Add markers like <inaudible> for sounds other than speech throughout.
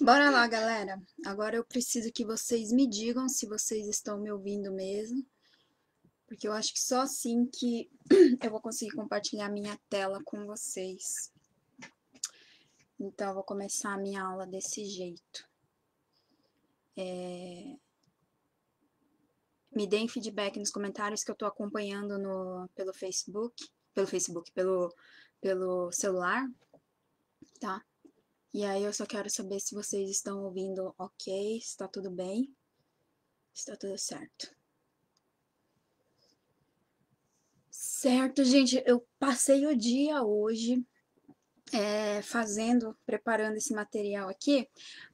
Bora lá, galera. Agora eu preciso que vocês me digam se vocês estão me ouvindo mesmo, porque eu acho que só assim que <clears throat> eu vou conseguir compartilhar minha tela com vocês. Então, eu vou começar a minha aula desse jeito. É... Me deem feedback nos comentários que eu estou acompanhando no... pelo Facebook, pelo Facebook, pelo, pelo celular, tá? E aí eu só quero saber se vocês estão ouvindo ok, está tudo bem, está tudo certo. Certo, gente, eu passei o dia hoje é, fazendo, preparando esse material aqui,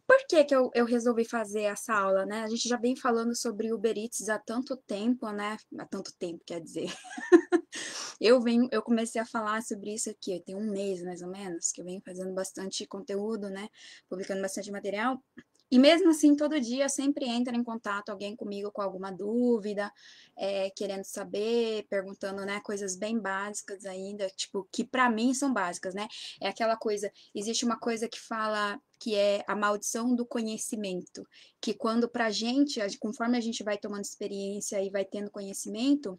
por que, que eu, eu, resolvi fazer essa aula, né? A gente já vem falando sobre Uber Eats há tanto tempo, né? Há tanto tempo, quer dizer. <laughs> eu venho, eu comecei a falar sobre isso aqui, tem um mês mais ou menos, que eu venho fazendo bastante conteúdo, né? Publicando bastante material. E mesmo assim, todo dia sempre entra em contato alguém comigo com alguma dúvida, é, querendo saber, perguntando, né, coisas bem básicas ainda, tipo, que para mim são básicas, né? É aquela coisa, existe uma coisa que fala que é a maldição do conhecimento, que quando a gente, conforme a gente vai tomando experiência e vai tendo conhecimento,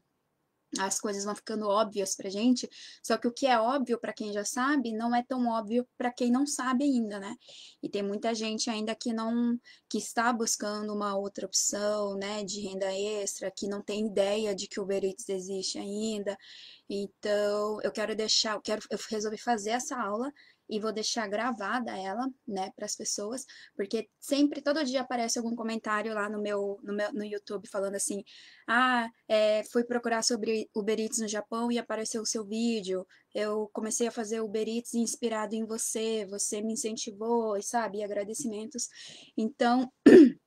as coisas vão ficando óbvias para gente, só que o que é óbvio para quem já sabe não é tão óbvio para quem não sabe ainda, né? E tem muita gente ainda que não que está buscando uma outra opção, né, de renda extra, que não tem ideia de que o Uber Eats existe ainda. Então, eu quero deixar, eu quero eu resolvi fazer essa aula e vou deixar gravada ela, né, para as pessoas, porque sempre, todo dia aparece algum comentário lá no meu, no meu no YouTube falando assim: ah, é, fui procurar sobre Uber Eats no Japão e apareceu o seu vídeo, eu comecei a fazer Uber Eats inspirado em você, você me incentivou, e sabe, e agradecimentos. Então. <clears throat>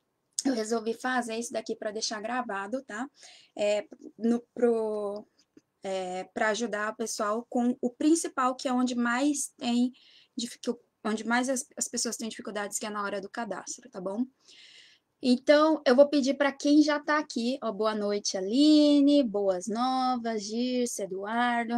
Eu resolvi fazer isso daqui para deixar gravado, tá? É, no, pro, é, para ajudar o pessoal com o principal, que é onde mais tem de, que, onde mais as, as pessoas têm dificuldades, que é na hora do cadastro, tá bom? Então, eu vou pedir para quem já está aqui, ó, boa noite, Aline, boas novas, Dirce, Eduardo,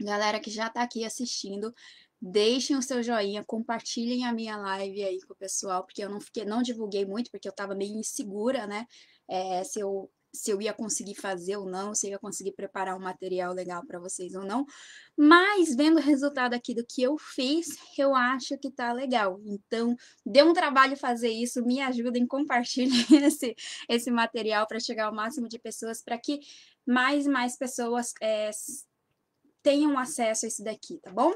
galera que já está aqui assistindo, deixem o seu joinha, compartilhem a minha live aí com o pessoal, porque eu não fiquei, não divulguei muito, porque eu estava meio insegura, né? É, se eu se eu ia conseguir fazer ou não, se eu ia conseguir preparar um material legal para vocês ou não, mas vendo o resultado aqui do que eu fiz, eu acho que tá legal. Então, dê um trabalho fazer isso, me ajudem, compartilhem <laughs> esse, esse material para chegar ao máximo de pessoas, para que mais e mais pessoas é, tenham acesso a isso daqui, tá bom?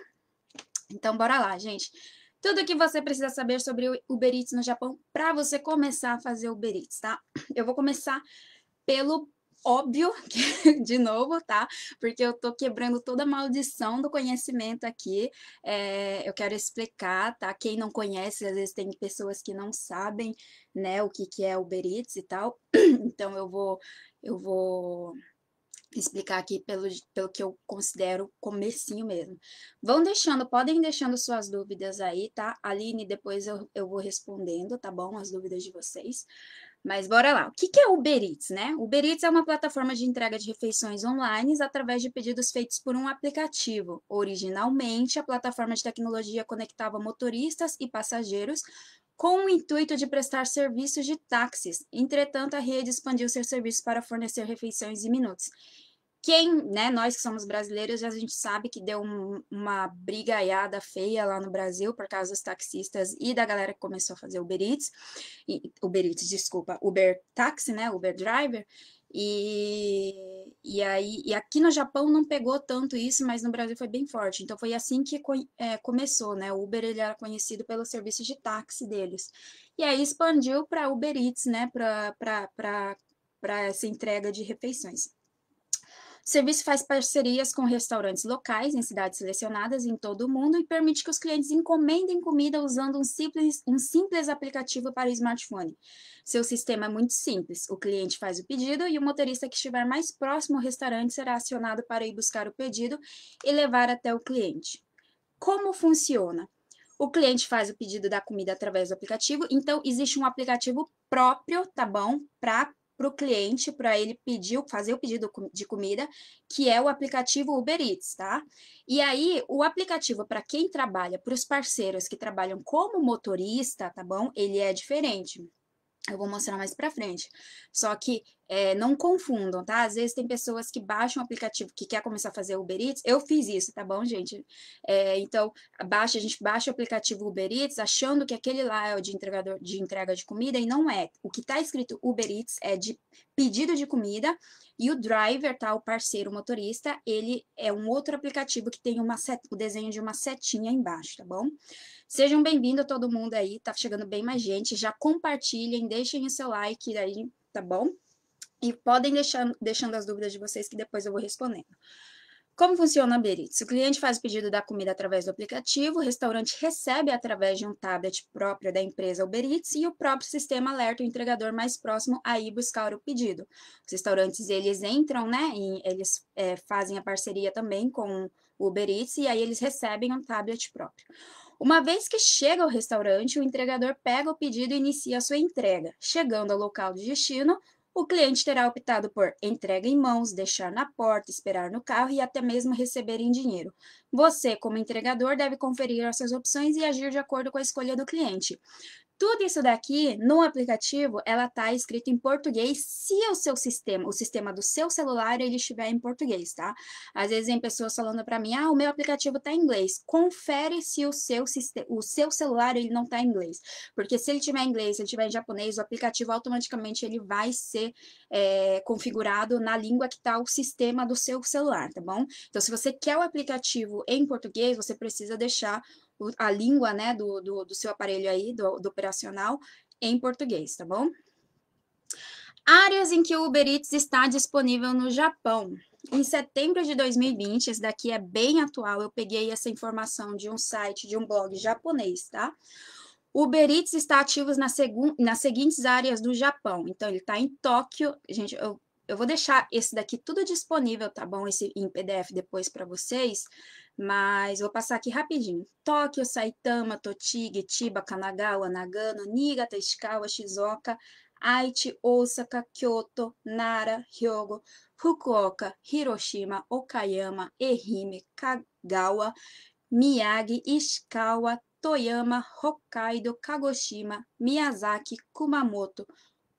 Então, bora lá, gente. Tudo o que você precisa saber sobre o Uber Eats no Japão para você começar a fazer Uber Eats, tá? Eu vou começar pelo óbvio, <laughs> que, de novo, tá? Porque eu tô quebrando toda a maldição do conhecimento aqui. É, eu quero explicar, tá? Quem não conhece, às vezes tem pessoas que não sabem, né, o que, que é Uber Eats e tal. <clears throat> Então eu vou, eu vou explicar aqui pelo, pelo que eu considero comecinho mesmo. Vão deixando, podem deixando suas dúvidas aí, tá? Aline, depois eu, eu vou respondendo, tá bom? As dúvidas de vocês. Mas bora lá. O que é Uber Eats, né? Uber Eats é uma plataforma de entrega de refeições online através de pedidos feitos por um aplicativo. Originalmente, a plataforma de tecnologia conectava motoristas e passageiros com o intuito de prestar serviços de táxis. Entretanto, a rede expandiu seus serviços para fornecer refeições e minutos quem, né, nós que somos brasileiros, a gente sabe que deu um, uma brigaiada feia lá no Brasil por causa dos taxistas e da galera que começou a fazer Uber Eats, e, Uber Eats, desculpa, Uber Taxi, né, Uber Driver, e, e aí e aqui no Japão não pegou tanto isso, mas no Brasil foi bem forte. Então foi assim que é, começou, né? O Uber ele era conhecido pelo serviço de táxi deles. E aí expandiu para Uber Eats, né? Para essa entrega de refeições. O serviço faz parcerias com restaurantes locais em cidades selecionadas em todo o mundo e permite que os clientes encomendem comida usando um simples, um simples aplicativo para o smartphone. Seu sistema é muito simples: o cliente faz o pedido e o motorista que estiver mais próximo ao restaurante será acionado para ir buscar o pedido e levar até o cliente. Como funciona? O cliente faz o pedido da comida através do aplicativo, então existe um aplicativo próprio, tá bom? Para para o cliente, para ele pedir, fazer o pedido de comida, que é o aplicativo Uber Eats, tá? E aí, o aplicativo para quem trabalha, para os parceiros que trabalham como motorista, tá bom? Ele é diferente. Eu vou mostrar mais para frente. Só que é, não confundam, tá? Às vezes tem pessoas que baixam o aplicativo que quer começar a fazer Uber Eats. Eu fiz isso, tá bom, gente? É, então, baixa, a gente baixa o aplicativo Uber Eats achando que aquele lá é o de, entregador, de entrega de comida e não é. O que está escrito Uber Eats é de pedido de comida e o driver, tá? O parceiro motorista, ele é um outro aplicativo que tem uma set, o desenho de uma setinha embaixo, tá bom? Sejam bem-vindos todo mundo aí, tá chegando bem mais gente. Já compartilhem, deixem o seu like aí, tá bom? E podem deixar deixando as dúvidas de vocês que depois eu vou respondendo. Como funciona a Uber Eats? O cliente faz o pedido da comida através do aplicativo, o restaurante recebe através de um tablet próprio da empresa Uber Eats e o próprio sistema alerta o entregador mais próximo a ir buscar o pedido. Os restaurantes, eles entram, né, eles é, fazem a parceria também com o Uber Eats e aí eles recebem um tablet próprio. Uma vez que chega ao restaurante, o entregador pega o pedido e inicia a sua entrega. Chegando ao local de destino, o cliente terá optado por entrega em mãos, deixar na porta, esperar no carro e até mesmo receber em dinheiro. Você, como entregador, deve conferir essas opções e agir de acordo com a escolha do cliente. Tudo isso daqui no aplicativo, ela tá escrito em português, se o seu sistema, o sistema do seu celular, ele estiver em português, tá? Às vezes tem pessoas falando para mim, ah, o meu aplicativo tá em inglês. Confere se o seu o seu celular ele não tá em inglês, porque se ele tiver em inglês, se ele tiver em japonês, o aplicativo automaticamente ele vai ser é, configurado na língua que tá o sistema do seu celular, tá bom? Então, se você quer o aplicativo em português, você precisa deixar a língua né, do, do, do seu aparelho aí, do, do operacional, em português, tá bom? Áreas em que o Uber Eats está disponível no Japão. Em setembro de 2020, esse daqui é bem atual, eu peguei essa informação de um site, de um blog japonês, tá? Uber Eats está ativo nas, nas seguintes áreas do Japão. Então, ele está em Tóquio. Gente, eu eu vou deixar esse daqui tudo disponível, tá bom? Esse em PDF depois para vocês, mas vou passar aqui rapidinho. Tóquio, Saitama, Totigi, Chiba, Kanagawa, Nagano, Niigata, Ishikawa, Shizuoka, Aichi, Osaka, Kyoto, Nara, Hyogo, Fukuoka, Hiroshima, Okayama, Ehime, Kagawa, Miyagi, Ishikawa, Toyama, Hokkaido, Kagoshima, Miyazaki, Kumamoto,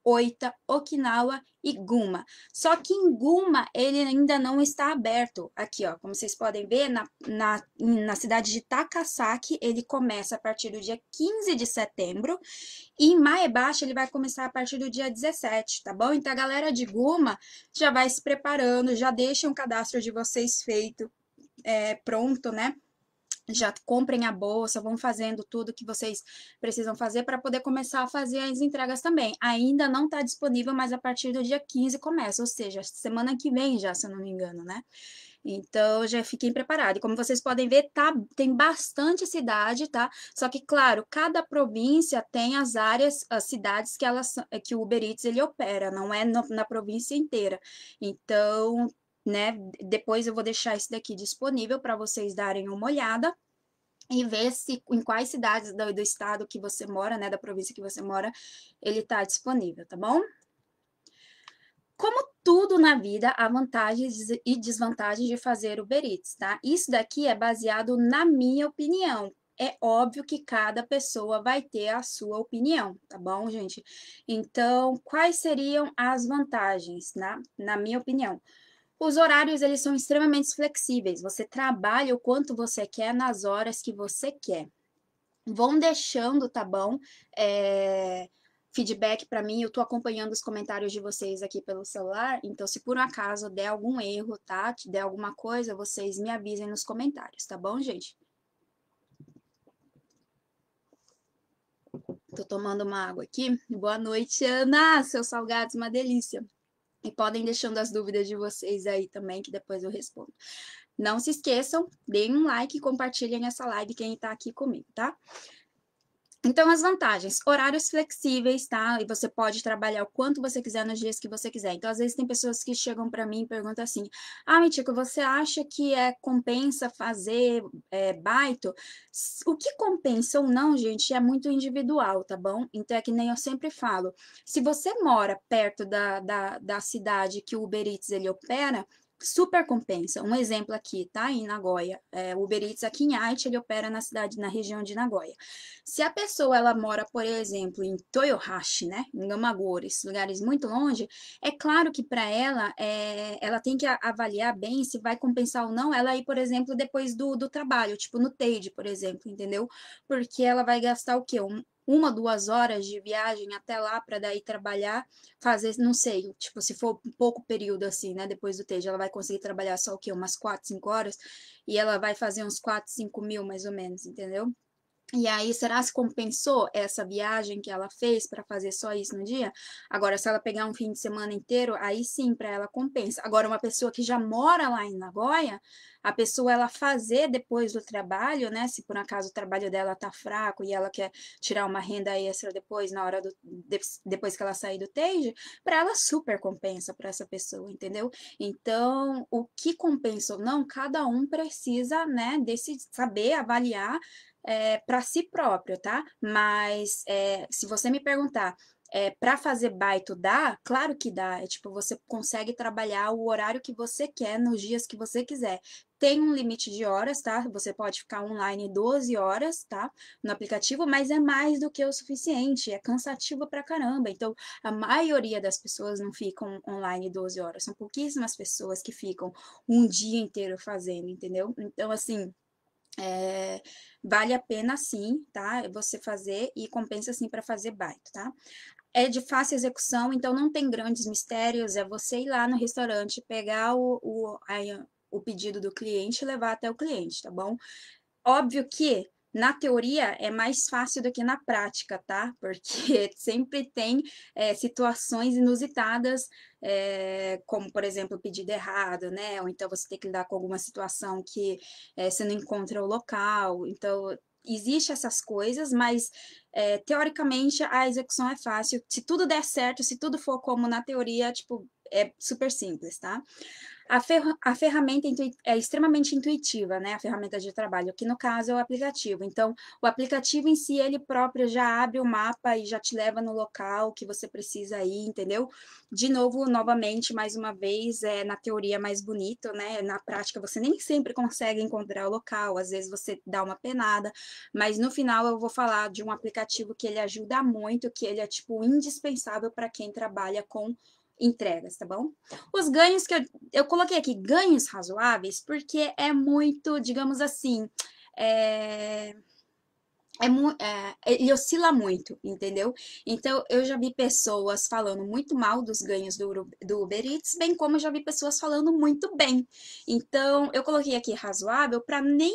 Oita, Okinawa e Guma. Só que em Guma ele ainda não está aberto. Aqui, ó, como vocês podem ver, na, na, na cidade de Takasaki ele começa a partir do dia 15 de setembro e em Maebashi ele vai começar a partir do dia 17, tá bom? Então a galera de Guma já vai se preparando, já deixa um cadastro de vocês feito, é, pronto, né? já comprem a bolsa, vão fazendo tudo que vocês precisam fazer para poder começar a fazer as entregas também. Ainda não está disponível, mas a partir do dia 15 começa, ou seja, semana que vem já, se eu não me engano, né? Então, já fiquem preparados. E como vocês podem ver, tá, tem bastante cidade, tá? Só que, claro, cada província tem as áreas, as cidades que, elas, é, que o Uber Eats ele opera, não é na província inteira. Então, né? Depois eu vou deixar isso daqui disponível para vocês darem uma olhada e ver se em quais cidades do, do, estado que você mora, né, da província que você mora, ele está disponível, tá bom? Como tudo na vida, há vantagens e desvantagens de fazer Uber Eats, tá? Isso daqui é baseado na minha opinião. É óbvio que cada pessoa vai ter a sua opinião, tá bom, gente? Então, quais seriam as vantagens, né? na minha opinião? Os horários eles são extremamente flexíveis. Você trabalha o quanto você quer nas horas que você quer. Vão deixando, tá bom? É feedback para mim, eu tô acompanhando os comentários de vocês aqui pelo celular, então se por um acaso der algum erro, tá? Te der alguma coisa, vocês me avisem nos comentários, tá bom, gente? Tô tomando uma água aqui. Boa noite, Ana! Seus salgados, uma delícia. E podem deixando as dúvidas de vocês aí também, que depois eu respondo. Não se esqueçam, deem um like e compartilhem essa live quem está aqui comigo, tá? Então, as vantagens, horários flexíveis, tá? E você pode trabalhar o quanto você quiser nos dias que você quiser. Então, às vezes, tem pessoas que chegam para mim e perguntam assim: Ah, Mitico, você acha que é, compensa fazer é, baito? O que compensa ou não, gente, é muito individual, tá bom? Então, é que nem eu sempre falo: se você mora perto da, da, da cidade que o Uber Eats ele opera, super compensa. Um exemplo aqui, tá? Em Nagoya, é, Uber Eats aqui em Aichi, ele opera na cidade, na região de Nagoya. Se a pessoa, ela mora, por exemplo, em Toyohashi, né? Em Gamagoro, esses lugares muito longe, é claro que para ela, é, ela tem que avaliar bem se vai compensar ou não ela ir, por exemplo, depois do, do trabalho, tipo no Teide, por exemplo, entendeu? Porque ela vai gastar o quê? Um, uma, duas horas de viagem até lá para daí trabalhar, fazer, não sei, tipo, se for um pouco período assim, né? Depois do TEJ, ela vai conseguir trabalhar só o quê? Umas quatro, cinco horas, e ela vai fazer uns quatro, cinco mil mais ou menos, entendeu? E aí, será se compensou essa viagem que ela fez para fazer só isso no dia? Agora, se ela pegar um fim de semana inteiro, aí sim, para ela compensa. Agora, uma pessoa que já mora lá em Nagoya, a pessoa ela fazer depois do trabalho, né? Se por acaso o trabalho dela tá fraco e ela quer tirar uma renda extra depois na hora do depois que ela sair do TAGE, para ela super compensa para essa pessoa, entendeu? Então, o que compensa ou não, cada um precisa, né, desse saber avaliar é, para si próprio, tá? Mas é, se você me perguntar é, para fazer baito dá, claro que dá. É tipo, você consegue trabalhar o horário que você quer, nos dias que você quiser tem um limite de horas, tá? Você pode ficar online 12 horas, tá? No aplicativo, mas é mais do que o suficiente, é cansativo pra caramba. Então, a maioria das pessoas não ficam online 12 horas, são pouquíssimas pessoas que ficam um dia inteiro fazendo, entendeu? Então, assim, é, vale a pena sim, tá? Você fazer e compensa sim para fazer baita, tá? É de fácil execução, então não tem grandes mistérios. É você ir lá no restaurante, pegar o, o o pedido do cliente e levar até o cliente, tá bom? Óbvio que na teoria é mais fácil do que na prática, tá? Porque <laughs> sempre tem é, situações inusitadas, é, como por exemplo pedido errado, né? Ou então você tem que lidar com alguma situação que é, você não encontra o local. Então existe essas coisas, mas é, teoricamente a execução é fácil. Se tudo der certo, se tudo for como na teoria, tipo, é super simples, tá? A, fer a ferramenta é extremamente intuitiva, né? A ferramenta de trabalho, que no caso é o aplicativo. Então, o aplicativo em si, ele próprio já abre o mapa e já te leva no local que você precisa ir, entendeu? De novo, novamente, mais uma vez, é na teoria mais bonito, né? Na prática, você nem sempre consegue encontrar o local, às vezes você dá uma penada, mas no final eu vou falar de um aplicativo que ele ajuda muito, que ele é, tipo, indispensável para quem trabalha com entregas, tá bom? Tá. Os ganhos que eu, eu coloquei aqui, ganhos razoáveis, porque é muito, digamos assim, é, é, é, ele oscila muito, entendeu? Então, eu já vi pessoas falando muito mal dos ganhos do, do Uber Eats, bem como eu já vi pessoas falando muito bem. Então, eu coloquei aqui razoável para nem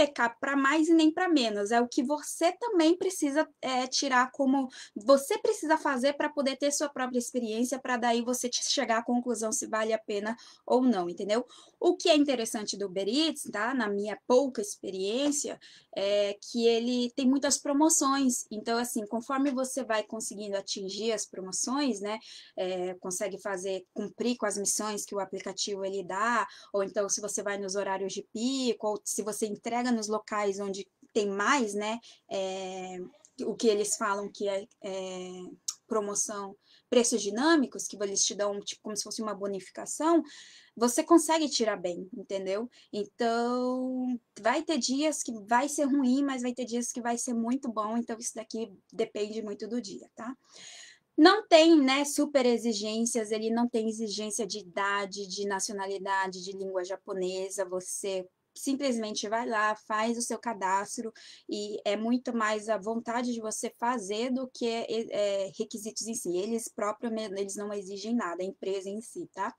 pecar para mais e nem para menos. É o que você também precisa é, tirar como você precisa fazer para poder ter sua própria experiência, para daí você chegar à conclusão se vale a pena ou não, entendeu? O que é interessante do Uber Eats, tá? Na minha pouca experiência, é que ele tem muitas promoções. Então, assim, conforme você vai conseguindo atingir as promoções, né? É, consegue fazer cumprir com as missões que o aplicativo ele dá, ou então se você vai nos horários de pico, ou se você entrega nos locais onde tem mais, né? É, o que eles falam que é, é promoção preços dinâmicos, que eles te dão tipo, como se fosse uma bonificação, você consegue tirar bem, entendeu? Então, vai ter dias que vai ser ruim, mas vai ter dias que vai ser muito bom, então isso daqui depende muito do dia, tá? Não tem, né, super exigências, ele não tem exigência de idade, de nacionalidade, de língua japonesa, você simplesmente vai lá, faz o seu cadastro e é muito mais a vontade de você fazer do que é, requisitos em si. Eles próprios, eles não exigem nada, a empresa em si, tá?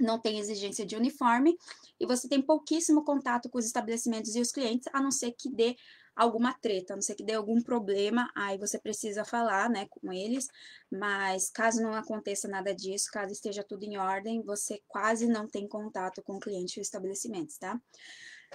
Não tem exigência de uniforme e você tem pouquíssimo contato com os estabelecimentos e os clientes, a não ser que dê alguma treta, a não ser que dê algum problema, aí você precisa falar, né, com eles, mas caso não aconteça nada disso, caso esteja tudo em ordem, você quase não tem contato com o cliente e estabelecimentos, tá?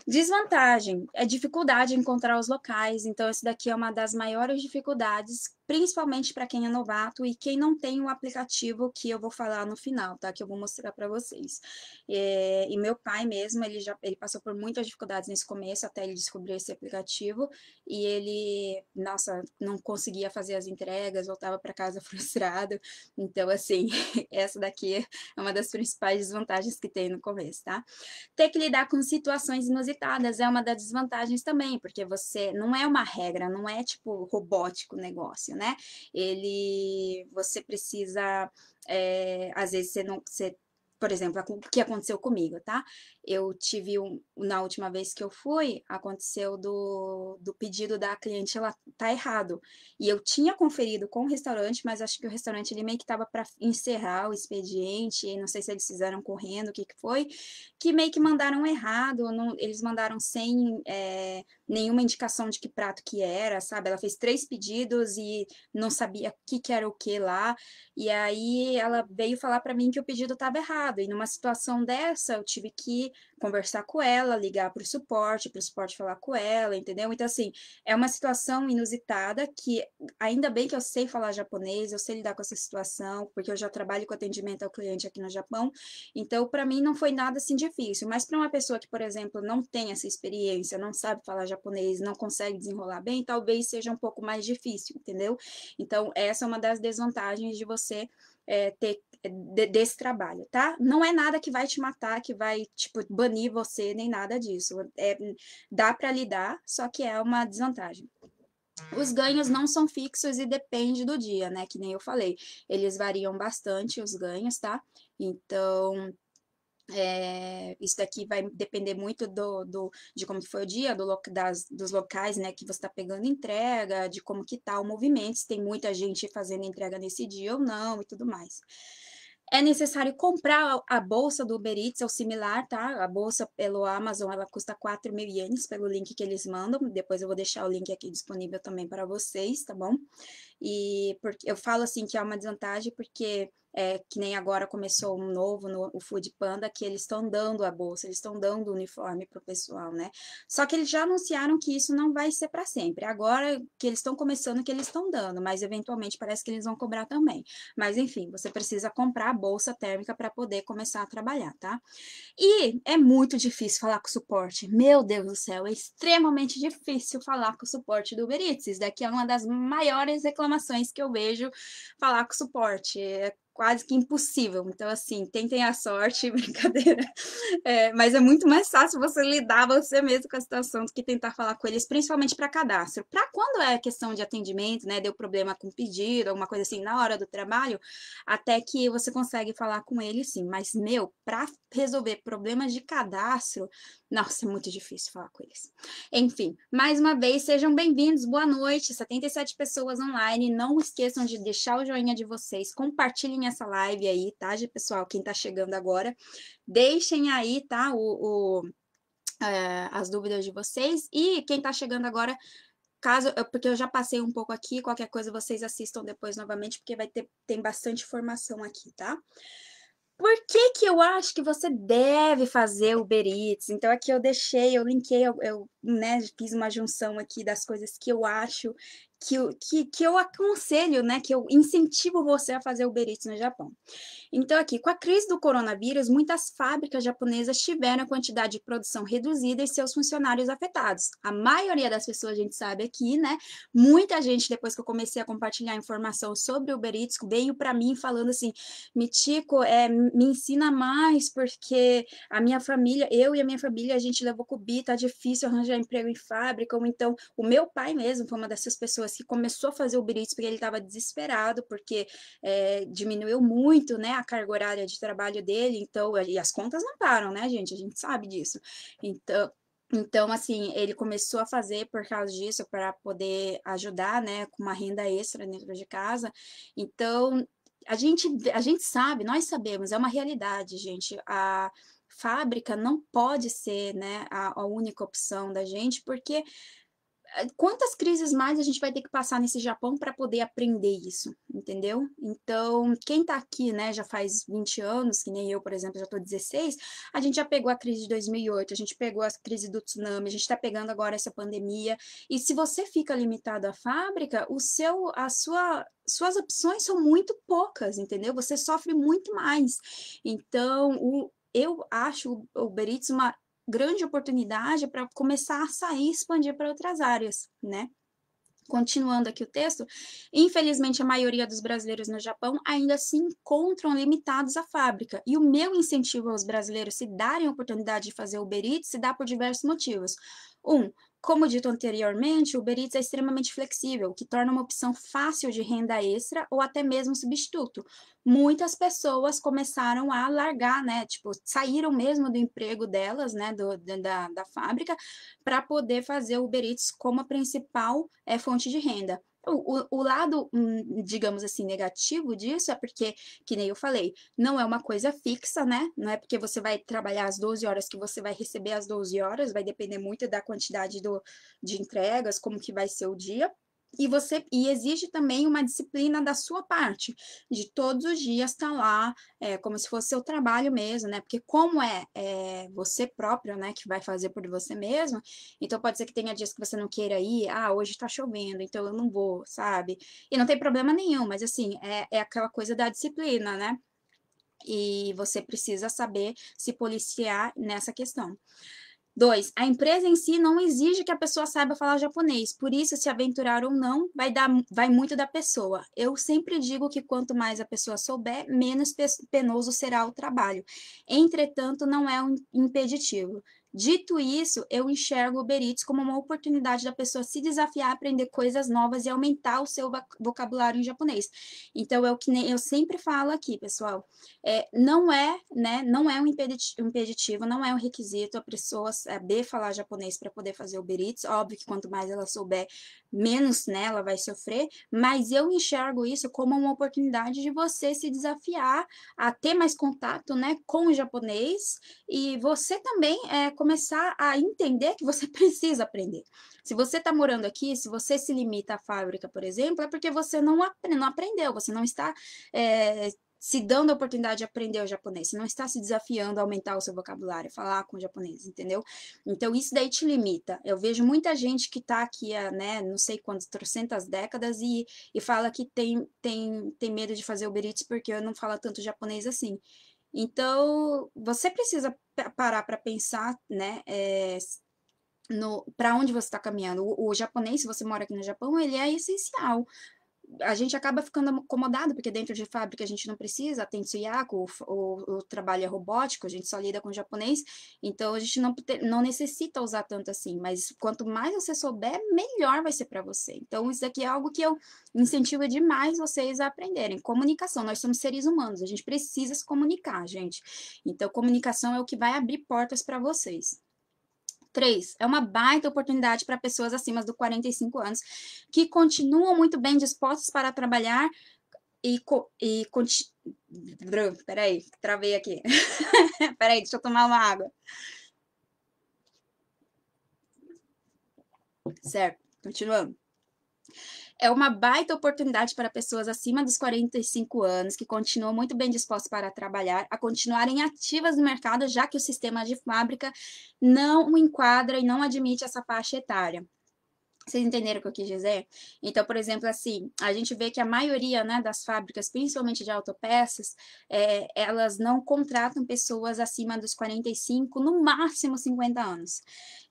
Desvantagem é dificuldade em encontrar os locais, então esse daqui é uma das maiores dificuldades principalmente para quem é novato e quem não tem o aplicativo que eu vou falar no final, tá? Que eu vou mostrar para vocês. É, e meu pai mesmo, ele já ele passou por muitas dificuldades nesse começo até ele descobrir esse aplicativo e ele, nossa, não conseguia fazer as entregas, voltava para casa <laughs> frustrado. Então, assim, <laughs> essa daqui é uma das principais desvantagens que tem no começo, tá? Ter que lidar com situações inusitadas é uma das desvantagens também, porque você não é uma regra, não é tipo robótico o negócio, né? Ele, você precisa, é, às vezes você não, você por exemplo, o que aconteceu comigo, tá? Eu tive, um, na última vez que eu fui, aconteceu do, do pedido da cliente, ela tá errado. E eu tinha conferido com o restaurante, mas acho que o restaurante ele meio que tava para encerrar o expediente, e não sei se eles fizeram correndo, o que que foi, que meio que mandaram errado, não, eles mandaram sem é, nenhuma indicação de que prato que era, sabe? Ela fez três pedidos e não sabia o que que era o que lá, e aí ela veio falar para mim que o pedido tava errado, e numa situação dessa, eu tive que conversar com ela, ligar para o suporte, para o suporte falar com ela, entendeu? Então, assim, é uma situação inusitada que, ainda bem que eu sei falar japonês, eu sei lidar com essa situação, porque eu já trabalho com atendimento ao cliente aqui no Japão. Então, para mim, não foi nada assim difícil. Mas para uma pessoa que, por exemplo, não tem essa experiência, não sabe falar japonês, não consegue desenrolar bem, talvez seja um pouco mais difícil, entendeu? Então, essa é uma das desvantagens de você é, ter de, desse trabalho, tá? Não é nada que vai te matar, que vai, tipo, banir você, nem nada disso. É, dá para lidar, só que é uma desvantagem. Os ganhos não são fixos e depende do dia, né? Que nem eu falei. Eles variam bastante, os ganhos, tá? Então, é, isso daqui vai depender muito do, do, de como foi o dia, do, das, dos locais né, que você está pegando entrega, de como que está o movimento, se tem muita gente fazendo entrega nesse dia ou não e tudo mais. É necessário comprar a bolsa do Uber Eats é ou similar, tá? A bolsa pelo Amazon, ela custa 4 mil ienes pelo link que eles mandam. Depois eu vou deixar o link aqui disponível também para vocês, tá bom? E porque eu falo assim que é uma desvantagem porque é, que nem agora começou um novo no, o Food Panda que eles estão dando a bolsa, eles estão dando o uniforme para o pessoal, né? Só que eles já anunciaram que isso não vai ser para sempre. Agora que eles estão começando, que eles estão dando, mas eventualmente parece que eles vão cobrar também. Mas enfim, você precisa comprar a bolsa térmica para poder começar a trabalhar, tá? E é muito difícil falar com o suporte. Meu Deus do céu, é extremamente difícil falar com o suporte do Uber Eats. Isso daqui é uma das maiores reclamações reclamações que eu vejo, falar com suporte. É quase que impossível. Então, assim, tentem a sorte, <laughs> brincadeira. É, mas é muito mais fácil você lidar você mesmo com a situação do que tentar falar com eles, principalmente para cadastro. Para quando é questão de atendimento, né? Deu problema com pedido, alguma coisa assim, na hora do trabalho, até que você consegue falar com eles, sim. Mas, meu, para resolver problemas de cadastro, nossa, é muito difícil falar com eles. Enfim, mais uma vez, sejam bem-vindos, boa noite, 77 pessoas online. Não esqueçam de deixar o joinha de vocês, compartilhem essa live aí, tá, pessoal? Quem tá chegando agora, deixem aí, tá, o, o eh, as dúvidas de vocês. E quem tá chegando agora, caso, porque eu já passei um pouco aqui, qualquer coisa vocês assistam depois novamente, porque vai ter tem bastante informação aqui, tá? Por que, que eu acho que você deve fazer Uber Eats? Então, aqui eu deixei, eu linkei, eu, eu né, fiz uma junção aqui das coisas que eu acho que, que, que eu aconselho, né, que eu incentivo você a fazer Uber Eats no Japão. Então, aqui, com a crise do coronavírus, muitas fábricas japonesas tiveram a quantidade de produção reduzida e seus funcionários afetados. A maioria das pessoas, a gente sabe aqui, né, muita gente, depois que eu comecei a compartilhar informação sobre Uber Eats, veio para mim falando assim, Mitico, é, me ensina mais, porque a minha família, eu e a minha família, a gente levou cubi, tá difícil arranjar emprego em fábrica, ou então, o meu pai mesmo foi uma dessas pessoas pessoas assim, que começou a fazer o Uber Eats porque ele estava desesperado, porque é, diminuiu muito, né, a carga horária de trabalho dele, então, e as contas não param, né, gente? A gente sabe disso. Então, então, assim, ele começou a fazer por causa disso, para poder ajudar, né, com uma renda extra dentro de casa. Então, a gente, a gente sabe, nós sabemos, é uma realidade, gente. A fábrica não pode ser, né, a, a única opção da gente, porque quantas crises mais a gente vai ter que passar nesse Japão para poder aprender isso, entendeu? Então, quem está aqui, né, já faz 20 anos, que nem eu, por exemplo, já estou 16, a gente já pegou a crise de 2008, a gente pegou a crise do tsunami, a gente está pegando agora essa pandemia. E se você fica limitado à fábrica, o seu a sua suas opções são muito poucas, entendeu? Você sofre muito mais. Então, o, eu acho o Beritz uma grande oportunidade para começar a sair, expandir para outras áreas, né? Continuando aqui o texto, infelizmente a maioria dos brasileiros no Japão ainda se encontram limitados à fábrica, e o meu incentivo aos brasileiros se darem a oportunidade de fazer Uber Eats se dá por diversos motivos. Um, como dito anteriormente, o Uber Eats é extremamente flexível, o que torna uma opção fácil de renda extra ou até mesmo substituto. Muitas pessoas começaram a largar, né? Tipo, saíram mesmo do emprego delas, né? Do, da, da fábrica, para poder fazer o Uber Eats como a principal é, fonte de renda. O, o, lado, hum, digamos assim, negativo disso é porque, que nem eu falei, não é uma coisa fixa, né? Não é porque você vai trabalhar às 12 horas que você vai receber às 12 horas, vai depender muito da quantidade do, de entregas, como que vai ser o dia. E você e exige também uma disciplina da sua parte, de todos os dias estar tá lá, é, como se fosse seu trabalho mesmo, né? Porque como é, é, você próprio, né, que vai fazer por você mesmo, então pode ser que tenha dias que você não queira ir, ah, hoje tá chovendo, então eu não vou, sabe? E não tem problema nenhum, mas assim, é, é aquela coisa da disciplina, né? E você precisa saber se policiar nessa questão. Dois, a empresa em si não exige que a pessoa saiba falar japonês, por isso, se aventurar ou não, vai, dar, vai muito da pessoa. Eu sempre digo que quanto mais a pessoa souber, menos penoso será o trabalho. Entretanto, não é um impeditivo. Dito isso, eu enxergo o Uber Eats como uma oportunidade da pessoa se desafiar a aprender coisas novas e aumentar o seu vocabulário em japonês. Então, é o que eu sempre falo aqui, pessoal. É, não é, né? Não é um impeditivo, não é um requisito a pessoa saber falar japonês para poder fazer o Uber Eats. Óbvio que quanto mais ela souber, menos né, ela vai sofrer, mas eu enxergo isso como uma oportunidade de você se desafiar a ter mais contato né, com o japonês e você também é, começar a entender que você <laughs> precisa aprender. Se você está morando aqui, se você se limita à fábrica, por exemplo, é porque você não, não aprendeu, você não está é, se dando a oportunidade de aprender o japonês, você não está se desafiando a aumentar o seu vocabulário, falar com o japonês, entendeu? Então isso daí te limita. Eu vejo muita gente que está aqui há, né, não sei quantas, trocentas décadas e, e fala que tem, tem, tem medo de fazer Uber Eats porque eu não falo tanto japonês assim. Então, você precisa parar para pensar, né, é, para onde você está caminhando. O, o japonês, se você mora aqui no Japão, ele é essencial a gente acaba ficando acomodado, porque dentro de fábrica a gente não precisa, tem tsuyaku, o, o, o, trabalho é robótico, a gente só lida com japonês, então a gente não, não necessita usar tanto assim, mas quanto mais você souber, melhor vai ser para você. Então isso aqui é algo que eu incentivo demais vocês a aprenderem. Comunicação, nós somos seres humanos, a gente precisa se comunicar, gente. Então comunicação é o que vai abrir portas para vocês. Três, é uma baita oportunidade para pessoas acima dos 45 anos que continuam muito bem dispostas para trabalhar e, co e conti... peraí, travei aqui. <laughs> peraí, deixa eu tomar uma água. Certo, continuando. É uma baita oportunidade para pessoas acima dos 45 anos que continuam muito bem dispostas para trabalhar, a continuarem ativas no mercado, já que o sistema de fábrica não o enquadra e não admite essa faixa etária. Vocês entenderam o que eu quis dizer? Então, por exemplo, assim, a gente vê que a maioria né, das fábricas, principalmente de autopeças, é, elas não contratam pessoas acima dos 45, no máximo 50 anos.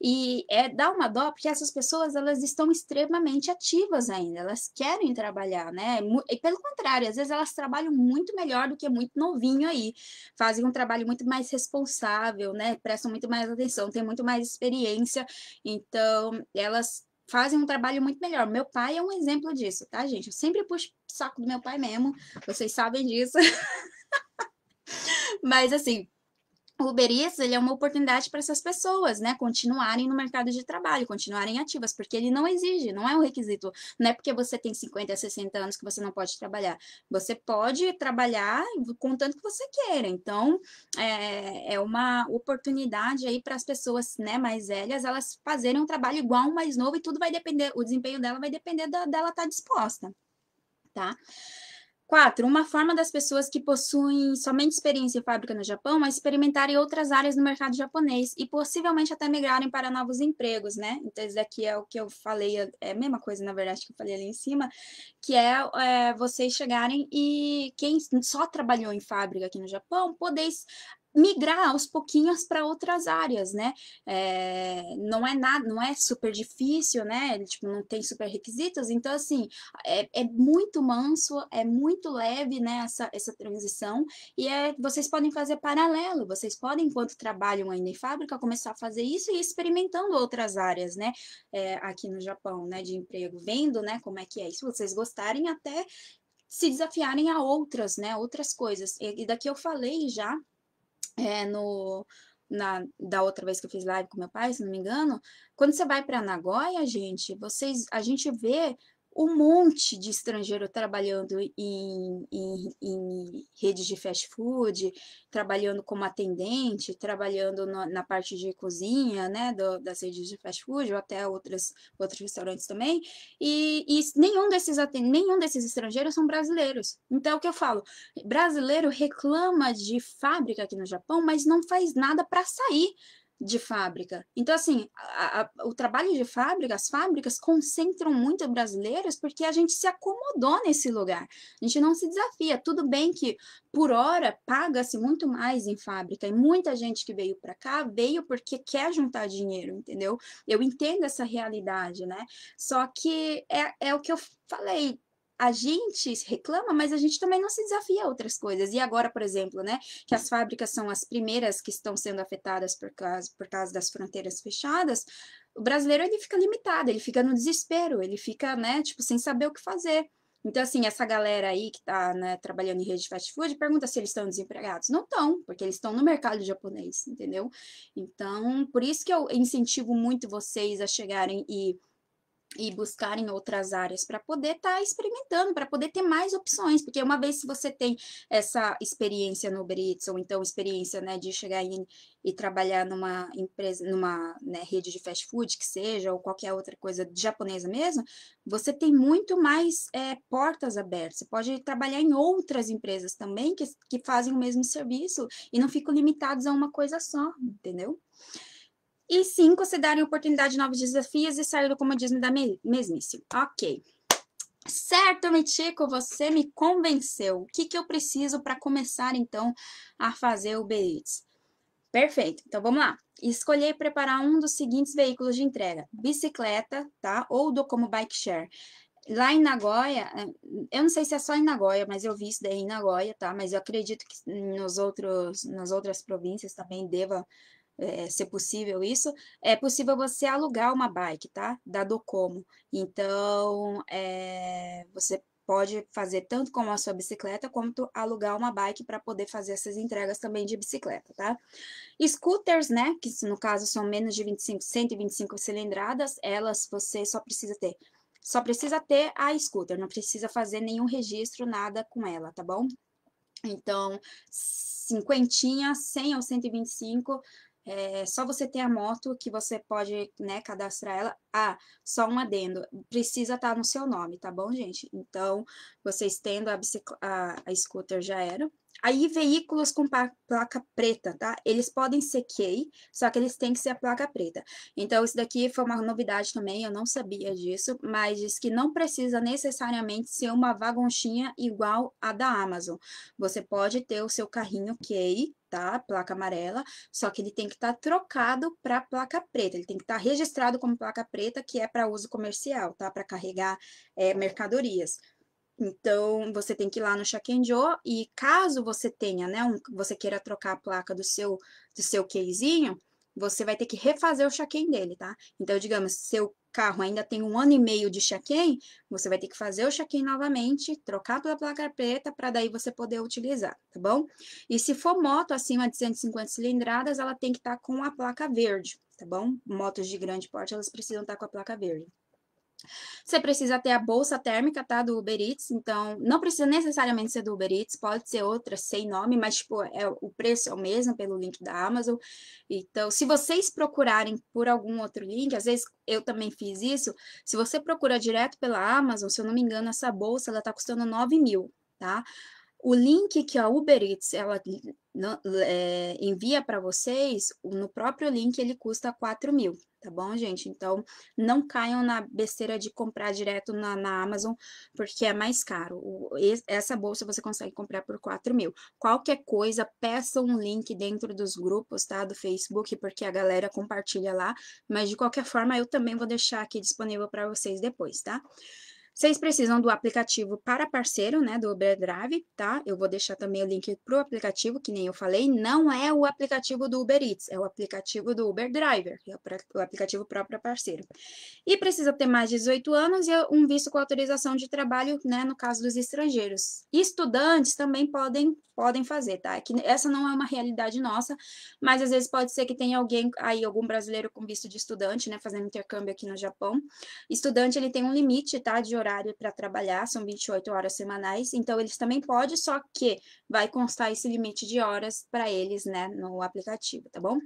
E é, dá uma dó, porque essas pessoas elas estão extremamente ativas ainda, elas querem trabalhar, né? É e pelo contrário, às vezes elas trabalham muito melhor do que muito novinho aí, fazem um trabalho muito mais responsável, né? Prestam muito mais atenção, têm muito mais experiência, então elas fazem um trabalho muito melhor. Meu pai é um exemplo disso, tá, gente? Eu sempre puxo saco do meu pai mesmo, vocês sabem disso. <laughs> Mas assim, o Uber Eats ele é uma oportunidade para essas pessoas, né, continuarem no mercado de trabalho, continuarem ativas, porque ele não exige, não é um requisito, não é porque você tem 50, 60 anos que você não pode trabalhar. Você pode trabalhar contanto que você queira. Então, é, é uma oportunidade aí para as pessoas, né, mais velhas, elas fazerem um trabalho igual um mais novo e tudo vai depender, o desempenho dela vai depender da, dela estar tá disposta, tá? Quatro, uma forma das pessoas que possuem somente experiência em fábrica no Japão a experimentarem outras áreas no mercado japonês e possivelmente até migrarem para novos empregos, né? Então, isso daqui é o que eu falei, é a mesma coisa, na verdade, que eu falei ali em cima, que é, é vocês chegarem e quem só trabalhou em fábrica aqui no Japão, poder migrar aos pouquinhos para outras áreas, né? É, não é nada, não é super difícil, né? Tipo, não tem super requisitos, então assim é, é muito manso, é muito leve, né? Essa, essa transição e é, vocês podem fazer paralelo, vocês podem enquanto trabalham ainda em fábrica começar a fazer isso e experimentando outras áreas, né? É, aqui no Japão, né? De emprego, vendo, né? Como é que é? se vocês gostarem, até se desafiarem a outras, né? Outras coisas. e daqui eu falei já é, no, na, da outra vez que eu fiz live com meu pai, se não me engano, quando você vai para Nagoya, gente, vocês, a gente vê um monte de estrangeiro trabalhando em, em, em redes de fast food, trabalhando como atendente, trabalhando no, na parte de cozinha, né, do, das redes de fast food, ou até outras, outros restaurantes também, e, e nenhum, desses, nenhum desses estrangeiros são brasileiros. Então, é o que eu falo, brasileiro reclama de fábrica aqui no Japão, mas não faz nada para sair de fábrica. Então, assim, a, a, o trabalho de fábrica, as fábricas concentram muito brasileiros porque a gente se acomodou nesse lugar. A gente não se desafia. Tudo bem que, por hora, paga-se muito mais em fábrica. E muita gente que veio para cá veio porque quer juntar dinheiro, entendeu? Eu entendo essa realidade, né? Só que é, é o que eu falei a gente reclama, mas a gente também não se desafia a outras coisas. E agora, por exemplo, né, que as fábricas são as primeiras que estão sendo afetadas por causa, por causa das fronteiras fechadas, o brasileiro ele fica limitado, ele fica no desespero, ele fica, né, tipo, sem saber o que fazer. Então, assim, essa galera aí que está né, trabalhando em rede de fast food pergunta se eles estão desempregados. Não estão, porque eles estão no mercado japonês, entendeu? Então, por isso que eu incentivo muito vocês a chegarem e e buscar em outras áreas para poder estar tá experimentando, para poder ter mais opções, porque uma vez que você tem essa experiência no Uber Eats, ou então experiência né, de chegar em, e trabalhar numa empresa, numa né, rede de fast food que seja, ou qualquer outra coisa japonesa mesmo, você tem muito mais é, portas abertas. Você pode trabalhar em outras empresas também que, que fazem o mesmo serviço e não ficam limitados a uma coisa só, entendeu? E cinco, se darem oportunidade de novos desafios e sair do comodismo da mesmice. Ok. Certo, Mitico, você me convenceu. O que, que eu preciso para começar, então, a fazer o Eats? Perfeito. Então, vamos lá. Escolher preparar um dos seguintes veículos de entrega. Bicicleta, tá? Ou do como bike share. Lá em Nagoya, eh, eu não sei se é só em Nagoya, mas eu vi isso daí em Nagoya, tá? Mas eu acredito que nos outros, nas outras províncias também deva é, ser possível isso, é possível você alugar uma bike, tá? Da Docomo. Então, é, você pode fazer tanto com a sua bicicleta quanto alugar uma bike para poder fazer essas entregas também de bicicleta, tá? Scooters, né, que no caso são menos de 25, 125 cilindradas, elas você só precisa ter só precisa ter a scooter, não precisa fazer nenhum registro, nada com ela, tá bom? Então, cinquentinha, 100 ou 125, é, só você tem a moto que você pode, né, cadastrar ela. Ah, só um adendo, precisa estar tá no seu nome, tá bom, gente? Então, vocês tendo a, a, a scooter já era, Aí, veículos com placa preta, tá? Eles podem ser QI, só que eles têm que ser a placa preta. Então, isso daqui foi uma novidade também, eu não sabia disso, mas diz que não precisa necessariamente ser uma vagonchinha igual a da Amazon. Você pode ter o seu carrinho QI, tá? Placa amarela, só que ele tem que estar tá trocado para placa preta, ele tem que estar tá registrado como placa preta, que é para uso comercial, tá? Para carregar é, mercadorias. Então, você tem que ir lá no Shakenjo e caso você tenha, né, um, você queira trocar a placa do seu do seu keizinho, você vai ter que refazer o Shaken dele, tá? Então, digamos, seu carro ainda tem um ano e meio de Shaken, você vai ter que fazer o Shaken novamente, trocar pela placa preta para daí você poder utilizar, tá bom? E se for moto acima de 150 cilindradas, ela tem que estar tá com a placa verde, tá bom? Motos de grande porte, elas precisam estar tá com a placa verde. Você precisa ter a bolsa térmica, tá? Do Uber Eats. Então, não precisa necessariamente ser do Uber Eats, pode ser outra sem nome, mas, tipo, é, o preço é o mesmo pelo link da Amazon. Então, se vocês procurarem por algum outro link, às vezes eu também fiz isso. Se você procura direto pela Amazon, se eu não me engano, essa bolsa ela tá custando 9 mil, tá? O link que a Uber Eats ela no, é, envia para vocês, no próprio link ele custa 4 mil, tá bom, gente? Então, não caiam na besteira de comprar direto na, na Amazon, porque é mais caro. O, essa bolsa você consegue comprar por 4 mil. Qualquer coisa, peça um link dentro dos grupos, tá? Do Facebook, porque a galera compartilha lá, mas de qualquer forma eu também vou deixar aqui disponível para vocês depois, tá? Vocês precisam do aplicativo para parceiro, né, do Uber Drive, tá? Eu vou deixar também o link para o aplicativo, que nem eu falei, não é o aplicativo do Uber Eats, é o aplicativo do Uber Driver, que é o aplicativo próprio parceiro. E precisa ter mais de 18 anos e um visto com autorização de trabalho, né, no caso dos estrangeiros. Estudantes também podem, podem fazer, tá? É que essa não é uma realidade nossa, mas às vezes pode ser que tenha alguém aí, algum brasileiro com visto de estudante, né, fazendo intercâmbio aqui no Japão. Estudante, ele tem um limite, tá, de horário horário para trabalhar, são 28 horas semanais, então eles também podem, só que vai constar esse limite de horas para eles, né, no aplicativo, tá bom?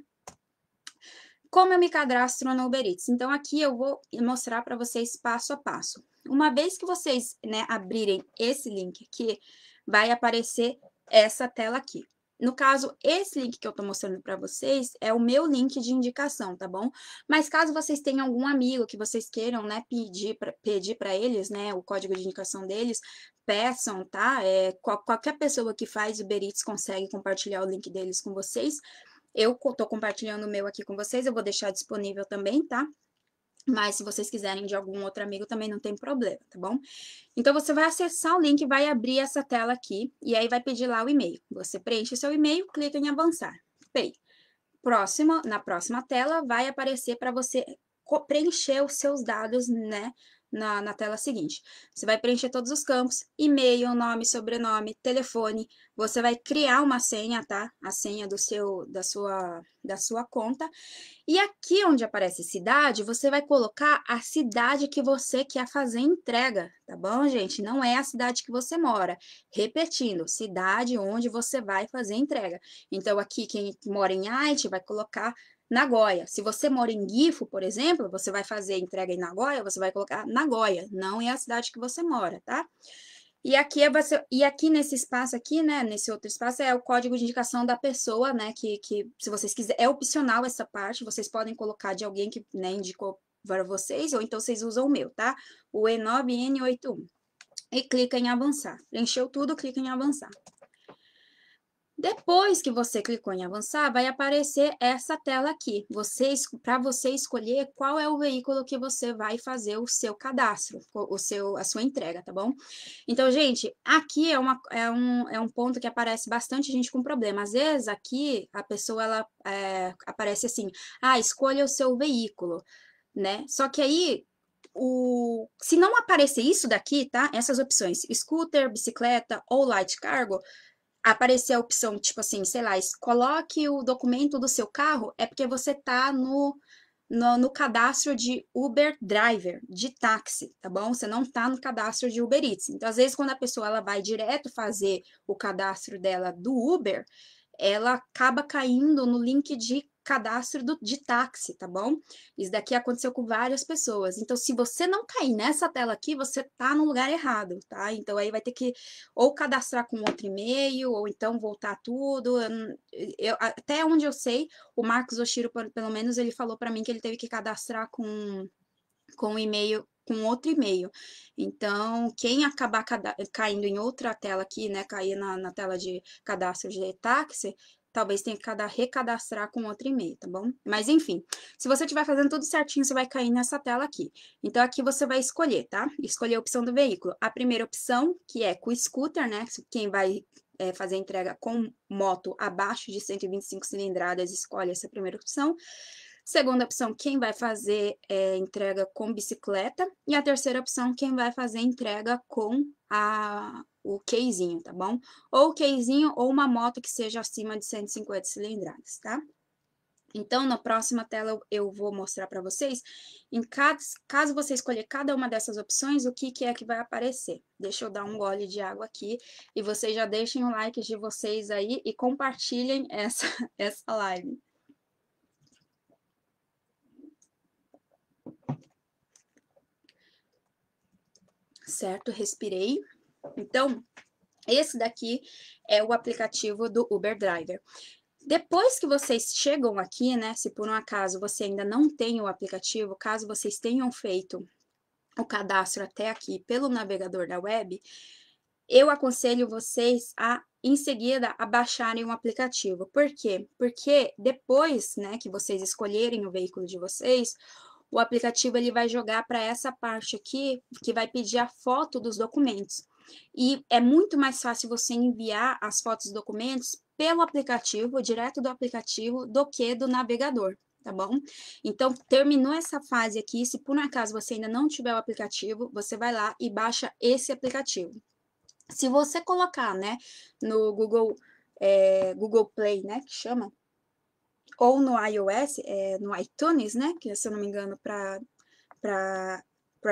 Como eu me cadastro no Uber Eats? Então aqui eu vou mostrar para vocês passo a passo. Uma vez que vocês, né, abrirem esse link aqui, vai aparecer essa tela aqui. No caso, esse link que eu estou mostrando para vocês é o meu link de indicação, tá bom? Mas caso vocês tenham algum amigo que vocês queiram, né, pedir para pedir eles, né, o código de indicação deles, peçam, tá? É, qual, qualquer pessoa que faz Uber Eats consegue compartilhar o link deles com vocês. Eu estou compartilhando o meu aqui com vocês, eu vou deixar disponível também, tá? Mas se vocês quiserem de algum outro amigo também não tem problema, tá bom? Então você vai acessar o link, vai abrir essa tela aqui e aí vai pedir lá o e-mail. Você preenche o seu e-mail, clica em avançar. Bem, próximo, na próxima tela vai aparecer para você preencher os seus dados, né, na, na tela seguinte. Você vai preencher todos os campos, e-mail, nome, sobrenome, telefone. Você vai criar uma senha, tá? A senha do seu, da sua, da sua conta. E aqui onde aparece cidade, você vai colocar a cidade que você quer fazer entrega, tá bom, gente? Não é a cidade que você mora. Repetindo, cidade onde você vai fazer entrega. Então aqui quem mora em Haiti vai colocar Nagoya. Se você mora em Gifu, por exemplo, você vai fazer entrega em Nagoya, você vai colocar Nagoya, não é a cidade que você mora, tá? E aqui, é você, e aqui nesse espaço aqui, né, nesse outro espaço, é o código de indicação da pessoa, né, que, que se vocês quiserem, é opcional essa parte, vocês podem colocar de alguém que, né, indicou para vocês, ou então vocês usam o meu, tá? O E9N81. E clica em avançar. Preencheu tudo, clica em avançar. Depois que você clicou em avançar, vai aparecer essa tela aqui, para você escolher qual é o veículo que você vai fazer o seu cadastro, o seu, a sua entrega, tá bom? Então, gente, aqui é, uma, é, um, é um ponto que aparece bastante gente com problema. Às vezes, aqui, a pessoa, ela é, aparece assim, ah, escolha o seu veículo, né? Só que aí, o... se não aparecer isso daqui, tá? Essas opções, scooter, bicicleta ou light cargo, aparecer a opção, tipo assim, sei lá, coloque o documento do seu carro, é porque você tá no, no, no, cadastro de Uber Driver, de táxi, tá bom? Você não tá no cadastro de Uber Eats. Então, às vezes, quando a pessoa ela vai direto fazer o cadastro dela do Uber, ela acaba caindo no link de cadastro do, de táxi, tá bom? Isso daqui aconteceu com várias pessoas. Então, se você não cair nessa tela aqui, você tá no lugar errado, tá? Então, aí vai ter que ou cadastrar com outro e-mail, ou então voltar tudo. Eu, eu, até onde eu sei, o Marcos Oshiro, pelo menos, ele falou para mim que ele teve que cadastrar com com e-mail com outro e-mail. Então, quem acabar caindo em outra tela aqui, né, cair na, na tela de cadastro de táxi, Talvez tenha que recadastrar com outro e-mail, tá bom? Mas enfim, se você estiver fazendo tudo certinho, você vai cair nessa tela aqui. Então aqui você vai escolher, tá? Escolher a opção do veículo. A primeira opção, que é com o scooter, né? Quem vai é, fazer entrega com moto abaixo de 125 cilindradas, escolhe essa primeira opção. Segunda opção, quem vai fazer é, entrega com bicicleta. E a terceira opção, quem vai fazer entrega com a o Keizinho, tá bom? Ou o Keizinho ou uma moto que seja acima de 150 cilindradas, tá? Então, na próxima tela eu vou mostrar para vocês, em cada, caso você escolher cada uma dessas opções, o que, que é que vai aparecer. Deixa eu dar um gole de água aqui e vocês já deixem o like de vocês aí e compartilhem <laughs> essa, essa live. Certo, respirei. Então, esse daqui é o aplicativo do Uber Driver. Depois que vocês chegam aqui, né? Se por um acaso você ainda não tem o aplicativo, caso vocês tenham feito o cadastro até aqui pelo navegador da web, eu aconselho vocês a em seguida a baixarem um aplicativo. Por quê? Porque depois, né, que vocês escolherem o veículo de vocês, o aplicativo ele vai jogar para essa parte aqui que vai pedir a foto dos documentos. E é muito mais fácil você enviar as fotos e documentos pelo aplicativo, direto do aplicativo, do que do navegador tá bom? Então, terminou essa fase aqui, se por um acaso você ainda não tiver o aplicativo, você vai lá e baixa esse aplicativo. Se você colocar, né, no Google, é, Google Play, né, que chama, ou no iOS, é, no iTunes, né, que se eu não me engano, para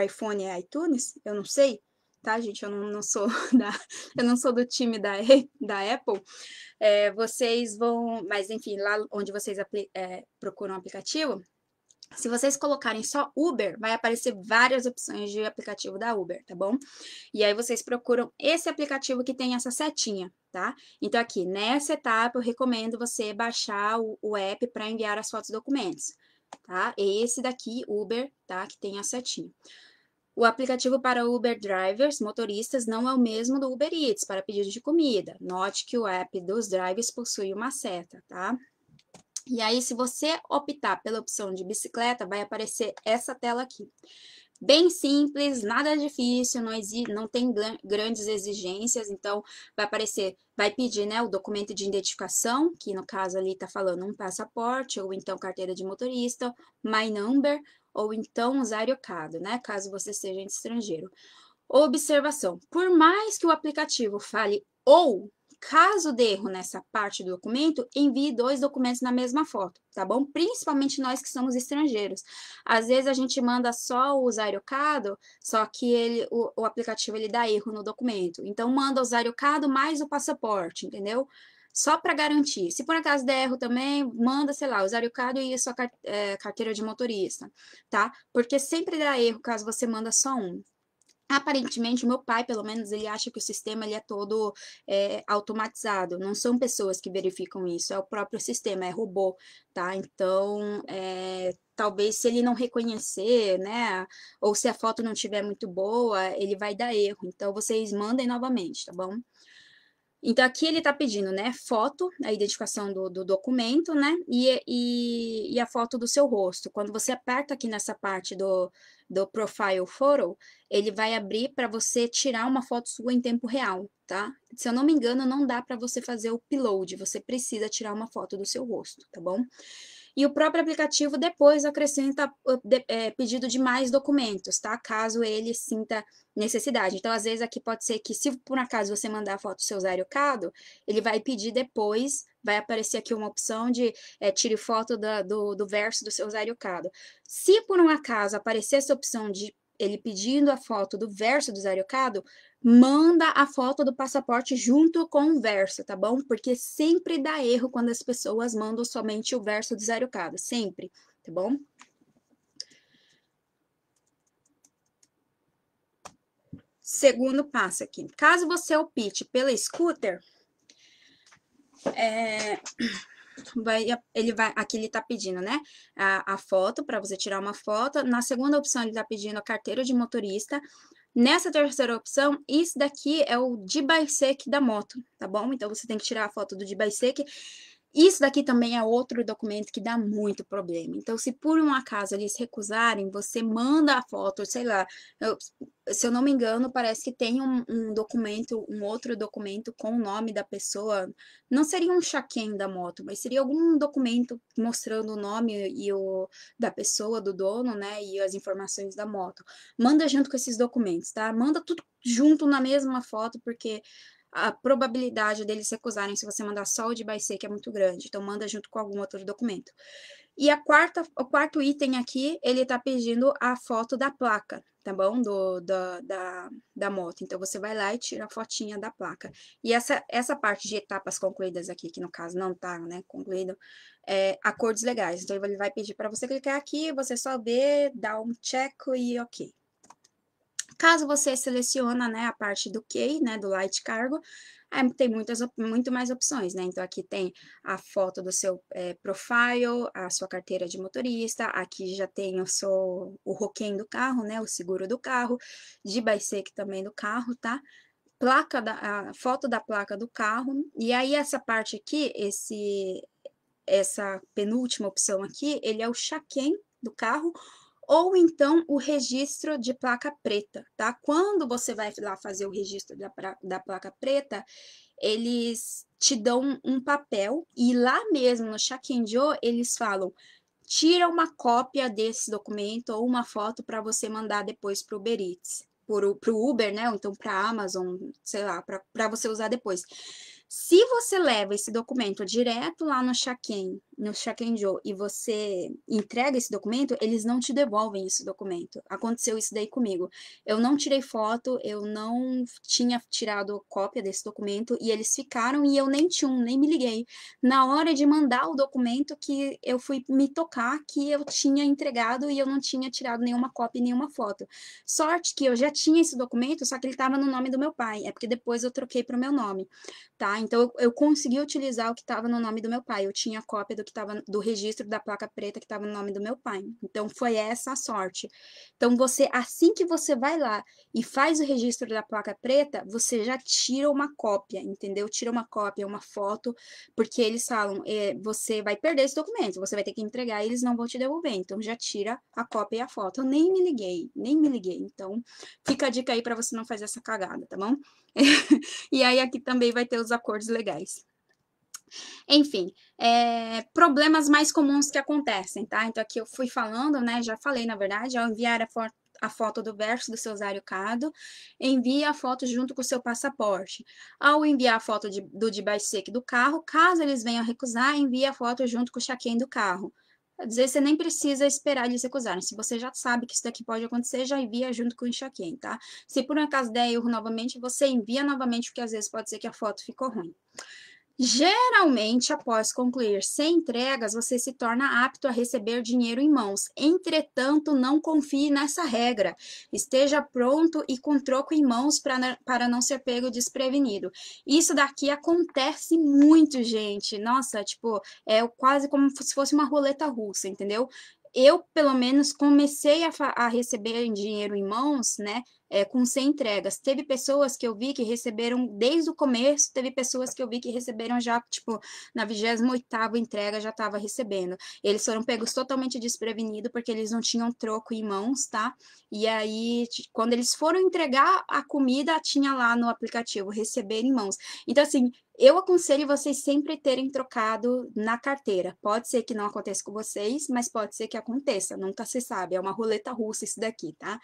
iPhone é iTunes, eu não sei, tá, gente? Eu não, não sou <laughs> da, eu não sou do time da, da Apple. É, vocês vão, mas enfim, lá onde vocês é, procuram um aplicativo, se vocês colocarem só Uber, vai aparecer várias opções de aplicativo da Uber, tá bom? E aí vocês procuram esse aplicativo que tem essa setinha, tá? Então aqui, nessa etapa, eu recomendo você baixar o, o app para enviar as fotos e documentos, tá? Esse daqui, Uber, tá? Que tem a setinha. O aplicativo para Uber drivers, motoristas, não é o mesmo do Uber Eats para pedido de comida. Note que o app dos drivers possui uma seta, tá? E aí, se você optar pela opção de bicicleta, vai aparecer essa tela aqui. Bem simples, nada difícil, não, exige, não tem grandes exigências, então vai aparecer, vai pedir né, o documento de identificação, que no caso ali está falando um passaporte ou então carteira de motorista, My Number, ou então usar Zaryocado, né? Caso você seja estrangeiro. Observação: por mais que o aplicativo fale ou, caso de erro nessa parte do documento, envie dois documentos na mesma foto, tá bom? Principalmente nós que somos estrangeiros. Às vezes a gente manda só o Zaryocado, só que ele, o, o aplicativo ele dá erro no documento. Então manda o Zaryocado mais o passaporte, entendeu? só para garantir. Se por acaso der erro também, manda, sei lá, o Zariucado e a sua é, carteira de motorista, tá? Porque sempre dá erro caso você manda só um. Aparentemente, o meu pai, pelo menos, ele acha que o sistema ele é todo é, automatizado. Não são pessoas que verificam isso, é o próprio sistema, é robô, tá? Então, é, talvez se ele não reconhecer, né, ou se a foto não tiver muito boa, ele vai dar erro. Então, vocês mandem novamente, tá bom? Então, aqui ele está pedindo, né, foto, a identificação do, do documento, né, e, e, e, a foto do seu rosto. Quando você aperta aqui nessa parte do, do Profile Photo, ele vai abrir para você tirar uma foto sua em tempo real, tá? Se eu não me engano, não dá para você fazer o upload, você precisa tirar uma foto do seu rosto, tá bom? E o próprio aplicativo depois acrescenta uh, é, pedido de mais documentos, tá? Caso ele sinta necessidade. Então, às vezes, aqui pode ser que, se por acaso você mandar a foto do seu CAD, ele vai pedir depois, vai aparecer aqui uma opção de é, tire foto da, do, do verso do seu CAD. Se por um acaso aparecer essa opção de ele pedindo a foto do verso do Zariocado, manda a foto do passaporte junto com o verso, tá bom? Porque sempre dá erro quando as pessoas mandam somente o verso do Zariocado, sempre, tá bom? Segundo passo aqui. Caso você opte pela scooter, é vai, ele vai, aqui ele está pedindo, né? A, a foto para você tirar uma foto. Na segunda opção ele está pedindo a carteira de motorista. Nessa terceira opção, isso daqui é o de bicep da moto, tá bom? Então você tem que tirar a foto do de bicep. Isso daqui também é outro documento que dá muito problema. Então, se por um acaso eles recusarem, você manda a foto, sei lá. Eu, se eu não me engano, parece que tem um, um, documento, um outro documento com o nome da pessoa. Não seria um check-in da moto, mas seria algum documento mostrando o nome e o da pessoa, do dono, né? E as informações da moto. Manda junto com esses documentos, tá? Manda tudo junto na mesma foto, porque a probabilidade deles recusarem se você mandar só o de que é muito grande. Então, manda junto com algum outro documento. E a quarta, o quarto item aqui, ele está pedindo a foto da placa, tá bom? Do, do, da, da moto. Então, você vai lá e tira a fotinha da placa. E essa, essa parte de etapas concluídas aqui, que no caso não está né, concluído, é acordos legais. Então, ele vai pedir para você clicar aqui, você só vê, dá um check e ok. Caso você seleciona, né, a parte do key, né, do light cargo, é, tem muitas, muito mais opções, né? Então, aqui tem a foto do seu é, profile, a sua carteira de motorista, aqui já tem o seu o roquém do carro, né? O seguro do carro, de bicec também do carro, tá? Placa da, foto da placa do carro, e aí essa parte aqui, esse essa penúltima opção aqui, ele é o chaquém do carro ou então o registro de placa preta, tá? Quando você vai lá fazer o registro da, da placa preta, eles te dão um papel e lá mesmo no Shakenjo eles falam tira uma cópia desse documento ou uma foto para você mandar depois para o Uber Eats, para o Uber, né? Ou então para a Amazon, sei lá, para você usar depois. Se você leva esse documento direto lá no Shaken no Shakenjo e você entrega esse documento, eles não te devolvem esse documento. Aconteceu isso daí comigo. Eu não tirei foto, eu não tinha tirado cópia desse documento e eles ficaram e eu nem tinha um, nem me liguei. Na hora de mandar o documento que eu fui me tocar que eu tinha entregado e eu não tinha tirado nenhuma cópia, nenhuma foto. Sorte que eu já tinha esse documento, só que ele estava no nome do meu pai. É porque depois eu troquei para o meu nome, tá? Então eu, eu consegui utilizar o que estava no nome do meu pai. Eu tinha cópia do que que estava do registro da placa preta que estava no nome do meu pai. Então foi essa a sorte. Então você assim que você vai lá e faz o registro da placa preta, você já tira uma cópia, entendeu? Tira uma cópia, uma foto, porque eles falam, é você vai perder esse documento, você vai ter que entregar, e eles não vão te devolver. Então já tira a cópia e a foto. Eu nem me liguei, nem me liguei. Então fica a dica aí para você não fazer essa cagada, tá bom? <laughs> e aí aqui também vai ter os acordos legais. Enfim, é, problemas mais comuns que acontecem, tá? Então aqui eu fui falando, né? Já falei, na verdade, ao enviar a foto a foto do verso do seu Cado, envie a foto junto com o seu passaporte. Ao enviar a foto de, do de sec do carro, caso eles venham recusar, envie a foto junto com o check do carro. Quer dizer, você nem precisa esperar eles recusarem. Se você já sabe que isso daqui pode acontecer, já envia junto com o check tá? Se por um acaso der erro novamente, você envia novamente, porque às vezes pode ser que a foto ficou ruim. Geralmente, após concluir sem entregas, você se torna apto a receber dinheiro em mãos. Entretanto, não confie nessa regra. Esteja pronto e com troco em mãos para não ser pego desprevenido. Isso daqui acontece muito, gente. Nossa, tipo, é quase como se fosse uma roleta russa, entendeu? eu, pelo menos, comecei a, a, receber dinheiro em mãos, né? é, com 100 entregas. Teve pessoas que eu vi que receberam desde o começo, teve pessoas que eu vi que receberam já, tipo, na 28ª entrega já estava recebendo. Eles foram pegos totalmente desprevenidos porque eles não tinham troco em mãos, tá? E aí, quando eles foram entregar a comida, tinha lá no aplicativo receber em mãos. Então, assim, eu aconselho vocês sempre terem trocado na carteira. Pode ser que não aconteça com vocês, mas pode ser que aconteça, nunca se sabe. É uma roleta russa isso daqui, tá?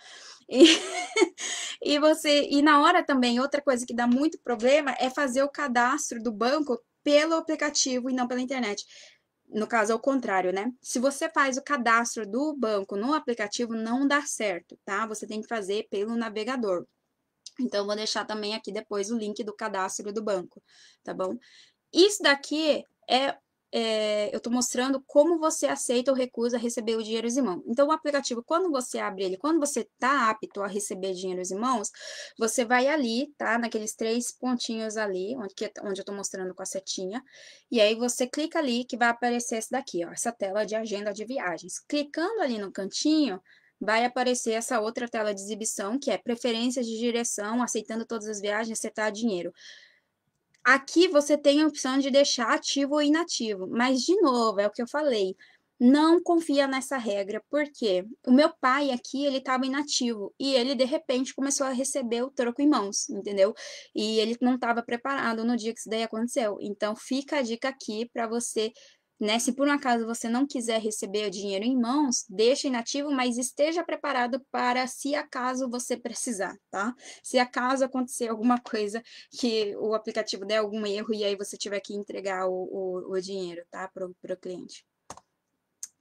E, <laughs> e você e na hora também outra coisa que dá muito problema é fazer o cadastro do banco pelo aplicativo e não pela internet. No caso, ao contrário, né? Se você faz o cadastro do banco no aplicativo, não dá certo, tá? Você tem que fazer pelo navegador. Então, vou deixar também aqui depois o link do cadastro do banco, tá bom? Isso daqui é é, eu estou mostrando como você aceita ou recusa receber o dinheiro em mãos. Então, o aplicativo, quando você abre ele, quando você está apto a receber dinheiro em mãos, você vai ali, tá? Naqueles três pontinhos ali, onde, que, onde eu estou mostrando com a setinha, e aí você clica ali que vai aparecer esse daqui, ó, essa tela de agenda de viagens. Clicando ali no cantinho, vai aparecer essa outra tela de exibição, que é preferências de direção, aceitando todas as viagens, acertar dinheiro. Aqui você tem a opção de deixar ativo ou inativo, mas de novo, é o que eu falei, não confia nessa regra, porque o meu pai aqui, ele estava inativo e ele de repente começou a receber o troco em mãos, entendeu? E ele não estava preparado no dia que isso daí aconteceu. Então fica a dica aqui para você né? Se por um acaso você não quiser receber o dinheiro em mãos, deixe inativo, mas esteja preparado para se acaso você precisar, tá? Se acaso acontecer alguma coisa que o aplicativo der algum erro e aí você tiver que entregar o, o, o dinheiro, tá? Para o cliente.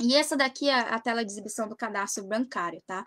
E essa daqui é a tela de exibição do cadastro bancário, tá?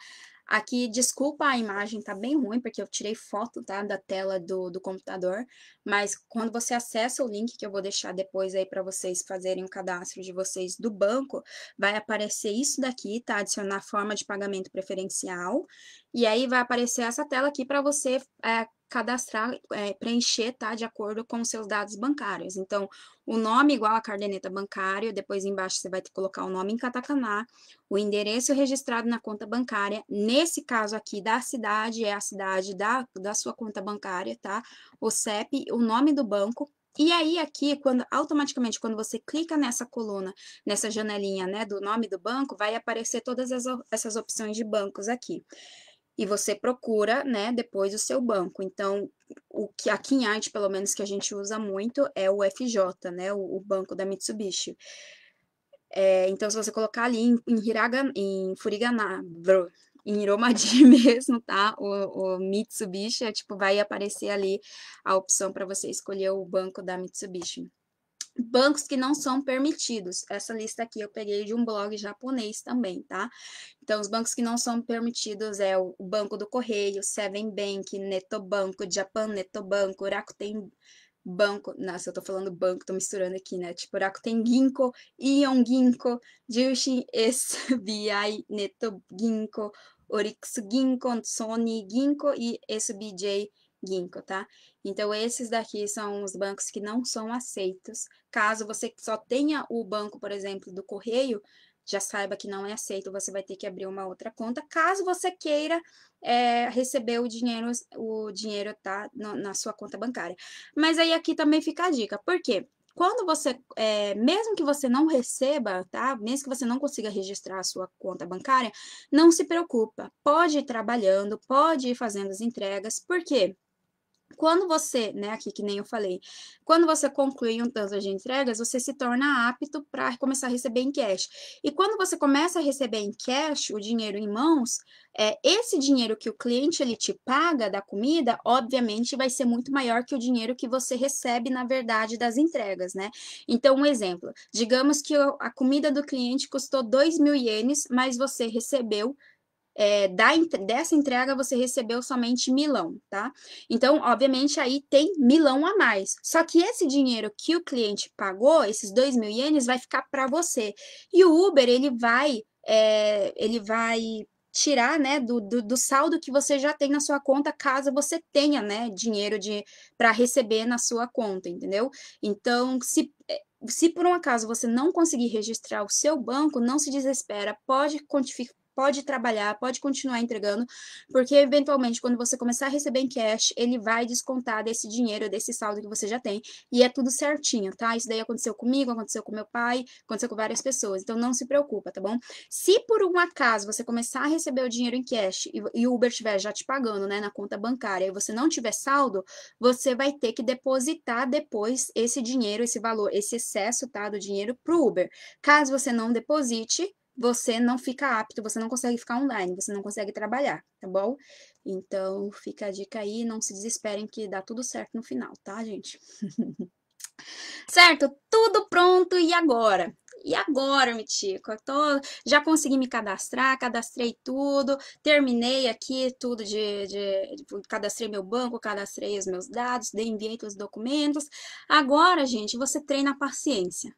Aqui, desculpa a imagem, tá bem ruim, porque eu tirei foto, tá, da tela do, do computador, mas quando você acessa o link que eu vou deixar depois aí para vocês fazerem o cadastro de vocês do banco, vai aparecer isso daqui, tá, adicionar forma de pagamento preferencial, e aí vai aparecer essa tela aqui para você é, cadastrar, é, preencher, tá? De acordo com seus dados bancários. Então, o nome igual a cardeneta bancária depois embaixo você vai colocar o nome em katakana, o endereço registrado na conta bancária, nesse caso aqui da cidade, é a cidade da, da sua conta bancária, tá? O CEP, o nome do banco, e aí, aqui, quando automaticamente, quando você clica nessa coluna, nessa janelinha né, do nome do banco, vai aparecer todas as, essas opções de bancos aqui e você procura, né, depois o seu banco. Então, o que aqui em Arte, pelo menos que a gente usa muito, é o FJ, né, o, o banco da Mitsubishi. É, então, se você colocar ali em, em, Hiraga, em Furigana, bro, em Hiromadi <laughs> mesmo, tá? O, o, Mitsubishi, é, tipo, vai aparecer ali a opção para você escolher o banco da Mitsubishi bancos que não são permitidos. Essa lista aqui eu peguei de um blog japonês também, tá? Então, os bancos que não são permitidos é o Banco do Correio, Seven Bank, Netobanco, Japan Netobanco, Rakuten Banco, nossa, eu tô falando banco, tô misturando aqui, né? Tipo, Rakuten Ginko, Ion Ginko, Jushin SBI <laughs> Neto Ginko, Orix Ginko, Sony Ginko e SBJ Ginkgo, tá? Então, esses daqui são os bancos que não são aceitos. Caso você só tenha o banco, por exemplo, do correio, já saiba que não é aceito, você vai ter que abrir uma outra conta, caso você queira é, receber o dinheiro, o dinheiro tá no, na sua conta bancária. Mas aí aqui também fica a dica, por quê? Quando você, é, mesmo que você não receba, tá? Mesmo que você não consiga registrar a sua conta bancária, não se preocupa. Pode ir trabalhando, pode ir fazendo as entregas. Por quê? Quando você, né, aqui que nem eu falei, quando você conclui um tanto de entregas, você se torna apto para começar a receber em cash. E quando você começa a receber em cash, o dinheiro em mãos, é, esse dinheiro que o cliente ele te paga da comida, obviamente vai ser muito maior que o dinheiro que você recebe, na verdade, das entregas, né? Então, um exemplo, digamos que a comida do cliente custou 2 mil ienes, mas você recebeu é, da, dessa entrega você recebeu somente milão, tá? Então, obviamente, aí tem milão a mais. Só que esse dinheiro que o cliente pagou, esses dois mil ienes, vai ficar para você. E o Uber, ele vai, é, ele vai tirar né, do, do, do, saldo que você já tem na sua conta, caso você tenha né, dinheiro de para receber na sua conta, entendeu? Então, se, é, se por um acaso você não conseguir registrar o seu banco, não se desespera, pode pode trabalhar, pode continuar entregando, porque eventualmente, quando você começar a receber em cash, ele vai descontar desse dinheiro, desse saldo que você já tem, e é tudo certinho, tá? Isso daí aconteceu comigo, aconteceu com meu pai, aconteceu com várias pessoas, então não se preocupa, tá bom? Se por um acaso você começar a receber o dinheiro em cash e, o Uber estiver já te pagando, né, na conta bancária, e você não tiver saldo, você vai ter que depositar depois esse dinheiro, esse valor, esse excesso, tá, do dinheiro pro Uber. Caso você não deposite, você não fica apto, você não consegue ficar online, você não consegue trabalhar, tá bom? Então, fica a dica aí, não se desesperem que dá tudo certo no final, tá, gente? <laughs> certo? Tudo pronto e agora? E agora, Mitico? Eu tô, já consegui me cadastrar, cadastrei tudo, terminei aqui tudo de, de, de, tipo, Cadastrei meu banco, cadastrei os meus dados, enviei todos os documentos. Agora, gente, você treina a paciência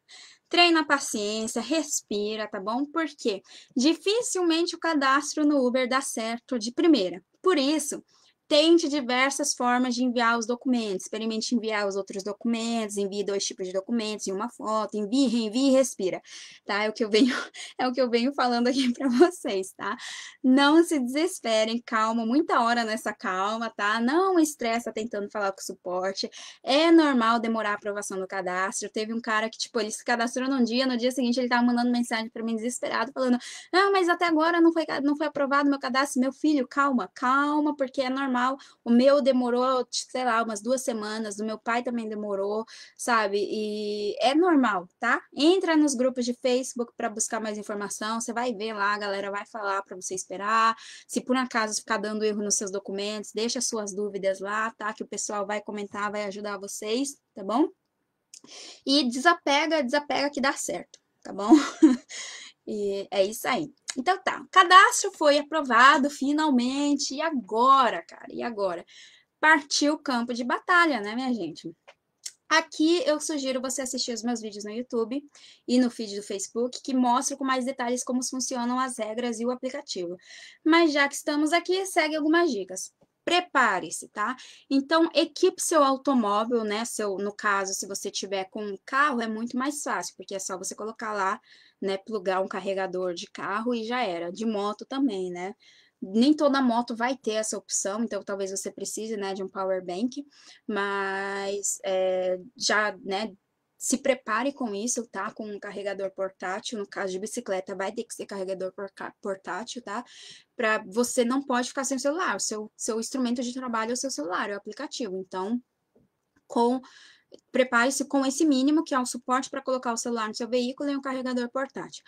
treina a paciência, respira, tá bom? Porque dificilmente o cadastro no Uber dá certo de primeira. Por isso, Tente diversas formas de enviar os documentos. Experimente enviar os outros documentos, envie dois tipos de documentos em uma foto, envie, reenvie e respira, tá? É o que eu venho, <laughs> é o que eu venho falando aqui para vocês, tá? Não se desesperem, calma, muita hora nessa calma, tá? Não estressa tentando falar com o suporte. É normal demorar a aprovação do cadastro. Teve um cara que, tipo, ele se cadastrou num dia, no dia seguinte ele tava mandando mensagem para mim desesperado, falando: "Ah, mas até agora não foi não foi aprovado meu cadastro, meu filho, calma, calma, porque é normal normal. O meu demorou, sei lá, umas duas semanas, o meu pai também demorou, sabe? E é normal, tá? Entra nos grupos de Facebook para buscar mais informação, você vai ver lá, a galera vai falar para você esperar. Se por acaso ficar dando erro nos seus documentos, deixa suas dúvidas lá, tá? Que o pessoal vai comentar, vai ajudar vocês, tá bom? E desapega, desapega que dá certo, tá bom? <laughs> E é isso aí. Então tá, cadastro foi aprovado finalmente. E agora, cara? E agora? Partiu o campo de batalha, né, minha gente? Aqui eu sugiro você assistir os meus vídeos no YouTube e no feed do Facebook, que mostro com mais detalhes como funcionam as regras e o aplicativo. Mas já que estamos aqui, segue algumas dicas prepare-se, tá? Então, equipe seu automóvel, né? Seu, no caso, se você tiver com um carro, é muito mais fácil, porque é só você colocar lá né, plugar um carregador de carro e já era, de moto também, né? Nem toda moto vai ter essa opção, então talvez você precise, né, de um power bank, mas é, já, né, se prepare com isso, tá? Com um carregador portátil, no caso de bicicleta, vai ter que ser carregador portátil, tá? Para você não pode ficar sem o celular, o seu, seu instrumento de trabalho é o seu celular, é o aplicativo. Então, com prepare-se com esse mínimo, que é um suporte para colocar o celular no seu veículo e um carregador portátil.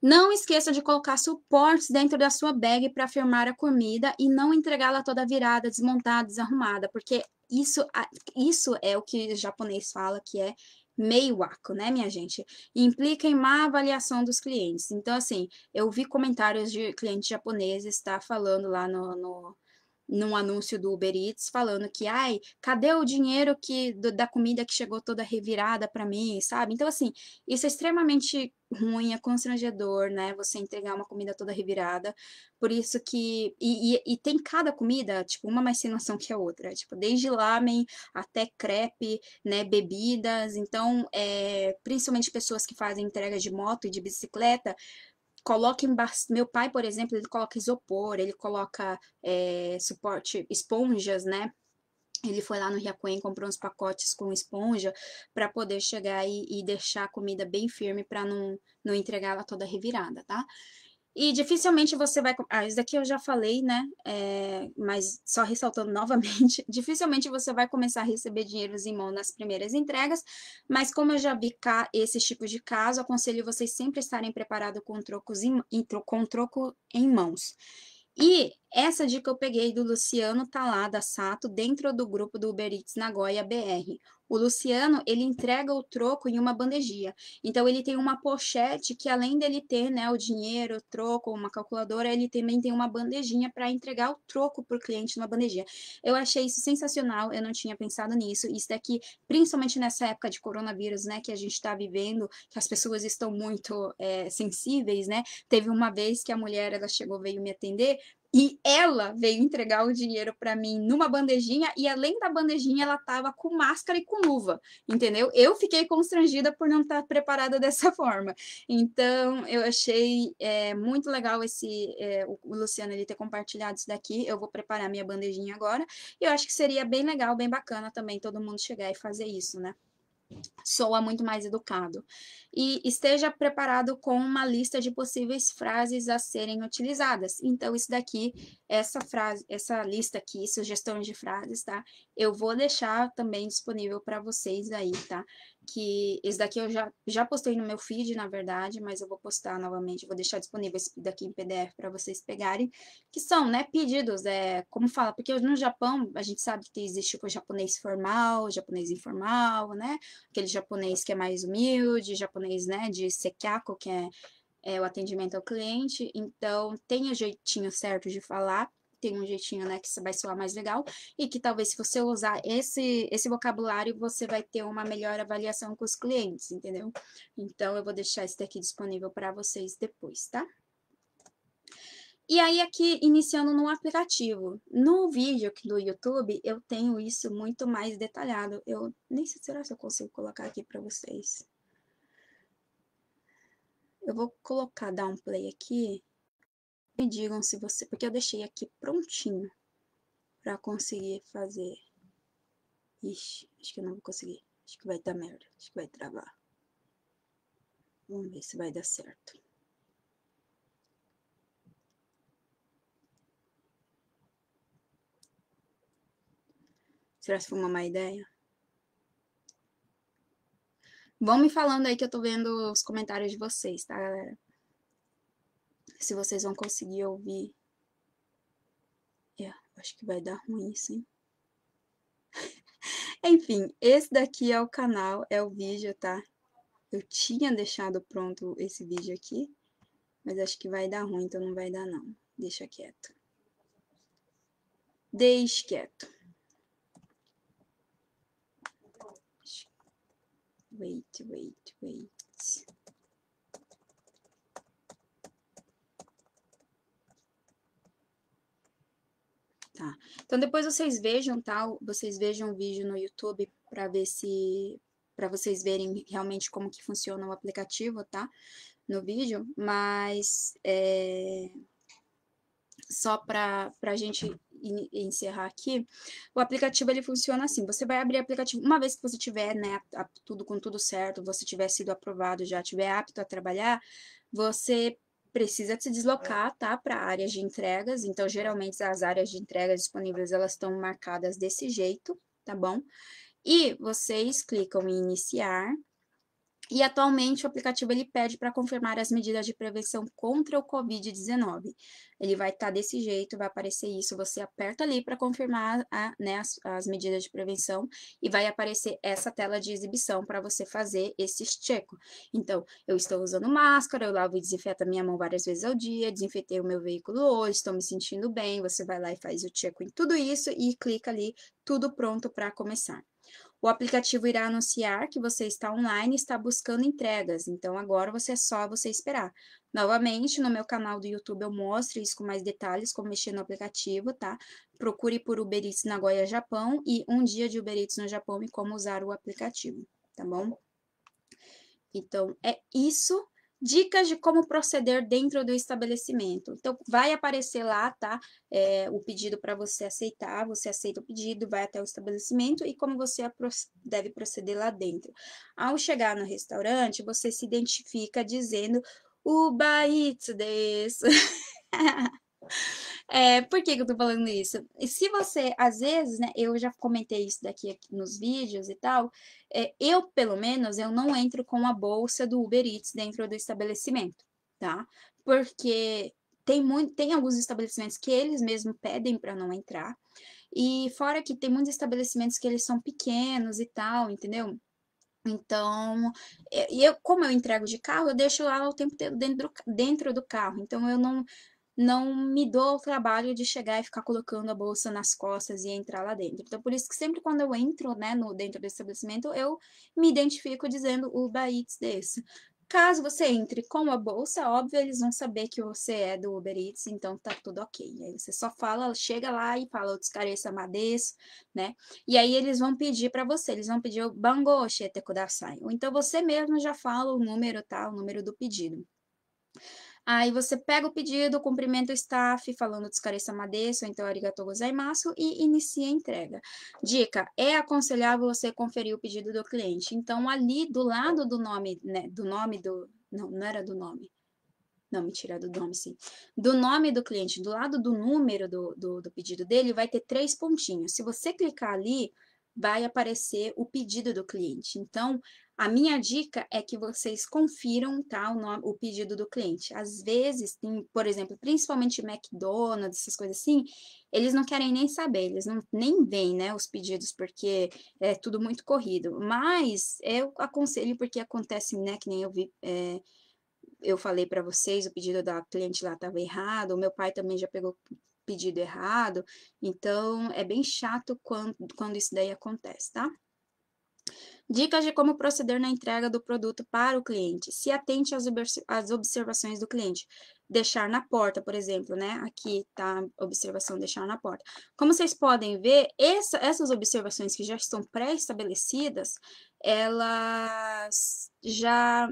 Não esqueça de colocar suportes dentro da sua bag para firmar a comida e não entregá-la toda virada, desmontada, desarrumada, porque isso, isso é o que o japonês fala que é meio aco, né, minha gente? implica em má avaliação dos clientes. Então, assim, eu vi comentários de clientes japoneses está tá, falando lá no, no num anúncio do Uber Eats falando que, ai, cadê o dinheiro que do, da comida que chegou toda revirada para mim, sabe? Então assim, isso é extremamente ruim, é constrangedor, né? Você entregar uma comida toda revirada. Por isso que e, e, e tem cada comida, tipo, uma mais sem noção que a outra, tipo, desde lamen até crepe, né, bebidas. Então, é, principalmente pessoas que fazem entrega de moto e de bicicleta, coloca Meu pai, por exemplo, ele coloca isopor, ele coloca é, suporte, esponjas, né? Ele foi lá no Riacuém, comprou uns pacotes com esponja para poder chegar e, e, deixar a comida bem firme para não, não entregar ela toda revirada, tá? E dificilmente você vai. Ah, isso daqui eu já falei, né? É, mas só ressaltando <laughs> novamente: dificilmente você vai começar a receber dinheiros em mão nas primeiras entregas. Mas como eu já vi cá esse tipo de caso, aconselho vocês sempre estarem preparados com, trocos em, com troco em mãos. E essa dica eu peguei do Luciano Talada tá Sato dentro do grupo do Uber Eats Nagoya BR. O Luciano, ele entrega o troco em uma bandejinha. Então, ele tem uma pochete que, além dele ter né, o dinheiro, o troco, uma calculadora, ele também tem uma bandejinha para entregar o troco para o cliente numa bandejinha. Eu achei isso sensacional, eu não tinha pensado nisso. Isso daqui, principalmente nessa época de coronavírus, né, que a gente está vivendo, que as pessoas estão muito é, sensíveis, né? Teve uma vez que a mulher, ela chegou, veio me atender, e ela veio entregar o dinheiro para mim numa bandejinha e além da bandejinha ela tava com máscara e com luva, entendeu? Eu fiquei constrangida por não estar tá preparada <laughs> dessa forma. Então eu achei é, muito legal esse é, o Luciano ele ter compartilhado isso daqui. Eu vou preparar minha bandejinha agora. E eu acho que seria bem legal, bem bacana também todo mundo chegar e fazer isso, né? soa muito mais educado. E esteja preparado com uma lista de possíveis frases a serem utilizadas. Então, isso daqui, essa frase, essa lista aqui, sugestões de frases, tá? Eu vou deixar também disponível para vocês aí, tá? Que esse daqui eu já, já postei no meu feed, na verdade, mas eu vou postar novamente, vou deixar disponível esse daqui em PDF para vocês pegarem, que são, né, pedidos, é, como fala, porque no Japão a gente sabe que existe o japonês formal, o japonês informal, né? aquele japonês que é mais humilde, japonês, né, de sekiako, que é, é o atendimento ao cliente. Então, tem o jeitinho certo de falar, tem um jeitinho, né, que vai soar mais legal, e que talvez se você usar esse, esse vocabulário, você vai ter uma melhor avaliação com os clientes, entendeu? Então, eu vou deixar esse daqui disponível para vocês depois, tá? E aí, aqui, iniciando no aplicativo. No vídeo aqui do YouTube, eu tenho isso muito mais detalhado. Eu nem sei, será se eu consigo colocar aqui para vocês. Eu vou colocar, dar um play aqui. Me digam se você... Porque eu deixei aqui prontinho para conseguir fazer. Ixi, acho que eu não vou conseguir. Acho que vai dar merda. Acho que vai travar. Vamos ver se vai dar certo. Será se foi uma má ideia? Vão me falando aí que eu tô vendo os comentários de vocês, tá, galera? Se vocês vão conseguir ouvir. Yeah, acho que vai dar ruim isso, hein? <laughs> Enfim, esse daqui é o canal, é o vídeo, tá? Eu tinha deixado pronto esse vídeo aqui, mas acho que vai dar ruim, então não vai dar não. Deixa quieto. Deixe quieto. wait, wait, wait. Tá. Então depois vocês vejam, tal, tá? vocês vejam o vídeo no YouTube para ver se para vocês verem realmente como que funciona o aplicativo, tá? No vídeo, mas é, só para a gente encerrar aqui, o aplicativo ele funciona assim: você vai abrir o aplicativo, uma vez que você tiver né, tudo com tudo certo, você tiver sido aprovado, já tiver apto a trabalhar, você precisa se deslocar, tá, para áreas de entregas. Então, geralmente as áreas de entregas disponíveis elas estão marcadas desse jeito, tá bom? E vocês clicam em iniciar e atualmente o aplicativo ele pede para confirmar as medidas de prevenção contra o COVID-19. Ele vai estar tá desse jeito, vai aparecer isso. Você aperta ali para confirmar a, né, as, as, medidas de prevenção e vai aparecer essa tela de exibição para você fazer esse checo. Então, eu estou usando máscara, eu lavo e desinfeto a minha mão várias vezes ao dia, desinfetei o meu veículo hoje, estou me sentindo bem. Você vai lá e faz o checo em tudo isso e clica ali, tudo pronto para começar. O aplicativo irá anunciar que você está online e está buscando entregas, então agora você é só você esperar. Novamente, no meu canal do YouTube eu mostro isso com mais detalhes, como mexer no aplicativo, tá? Procure por Uber Eats Nagoya Japão e um dia de Uber Eats no Japão e como usar o aplicativo, tá bom? Então, é isso dicas de como proceder dentro do estabelecimento. Então, vai aparecer lá, tá? É, o pedido para você aceitar, você aceita o pedido, vai até o estabelecimento e como você deve proceder lá dentro. Ao chegar no restaurante, você se identifica dizendo o baitsu desu. É, por que, que eu tô falando isso? E se você, às vezes, né, eu já comentei isso daqui aqui, nos vídeos e tal, é, eu, pelo menos, eu não entro com a bolsa do Uber Eats dentro do estabelecimento, tá? Porque tem, muito, tem alguns estabelecimentos que eles mesmos pedem para não entrar, e fora que tem muitos estabelecimentos que eles são pequenos e tal, entendeu? Então, eu, como eu entrego de carro, eu deixo lá o tempo dentro, dentro do carro. Então, eu não, não me dou o trabalho de chegar e ficar colocando a bolsa nas costas e entrar lá dentro. Então, por isso que sempre quando eu entro, né, no, dentro do estabelecimento, eu me identifico dizendo o Uber desse. Caso você entre com a bolsa, óbvio, eles vão saber que você é do Uber Eats, então tá tudo ok. Aí você só fala, chega lá e fala, outros caras amadeço, é né? E aí eles vão pedir para você, eles vão pedir o bango shete kudasai. Ou então você mesmo já fala o número, tá? O número do pedido. Aí você pega o pedido, cumprimenta o staff falando descareça madeço, então arigatou gozaimasu e inicia a entrega. Dica, é aconselhável você conferir o pedido do cliente. Então ali do lado do nome, né, do nome do... Não, não era do nome. Não, mentira, é do nome, sim. Do nome do cliente, do lado do número do, do, do pedido dele, vai ter três pontinhos. Se você clicar ali, vai aparecer o pedido do cliente. Então, a minha dica é que vocês confiram tá, o, nome, o pedido do cliente. Às vezes, tem, por exemplo, principalmente McDonald's, essas coisas assim, eles não querem nem saber, eles não, nem veem né, os pedidos, porque é tudo muito corrido. Mas eu aconselho, porque acontece, né, que nem eu vi. É, eu falei para vocês, o pedido da cliente lá estava errado, o meu pai também já pegou pedido errado, então é bem chato quando, quando isso daí acontece, tá? Dicas de como proceder na entrega do produto para o cliente. Se atente às, observações do cliente. Deixar na porta, por exemplo, né? Aqui tá a observação deixar na porta. Como vocês podem ver, essa, essas observações que já estão pré-estabelecidas, elas já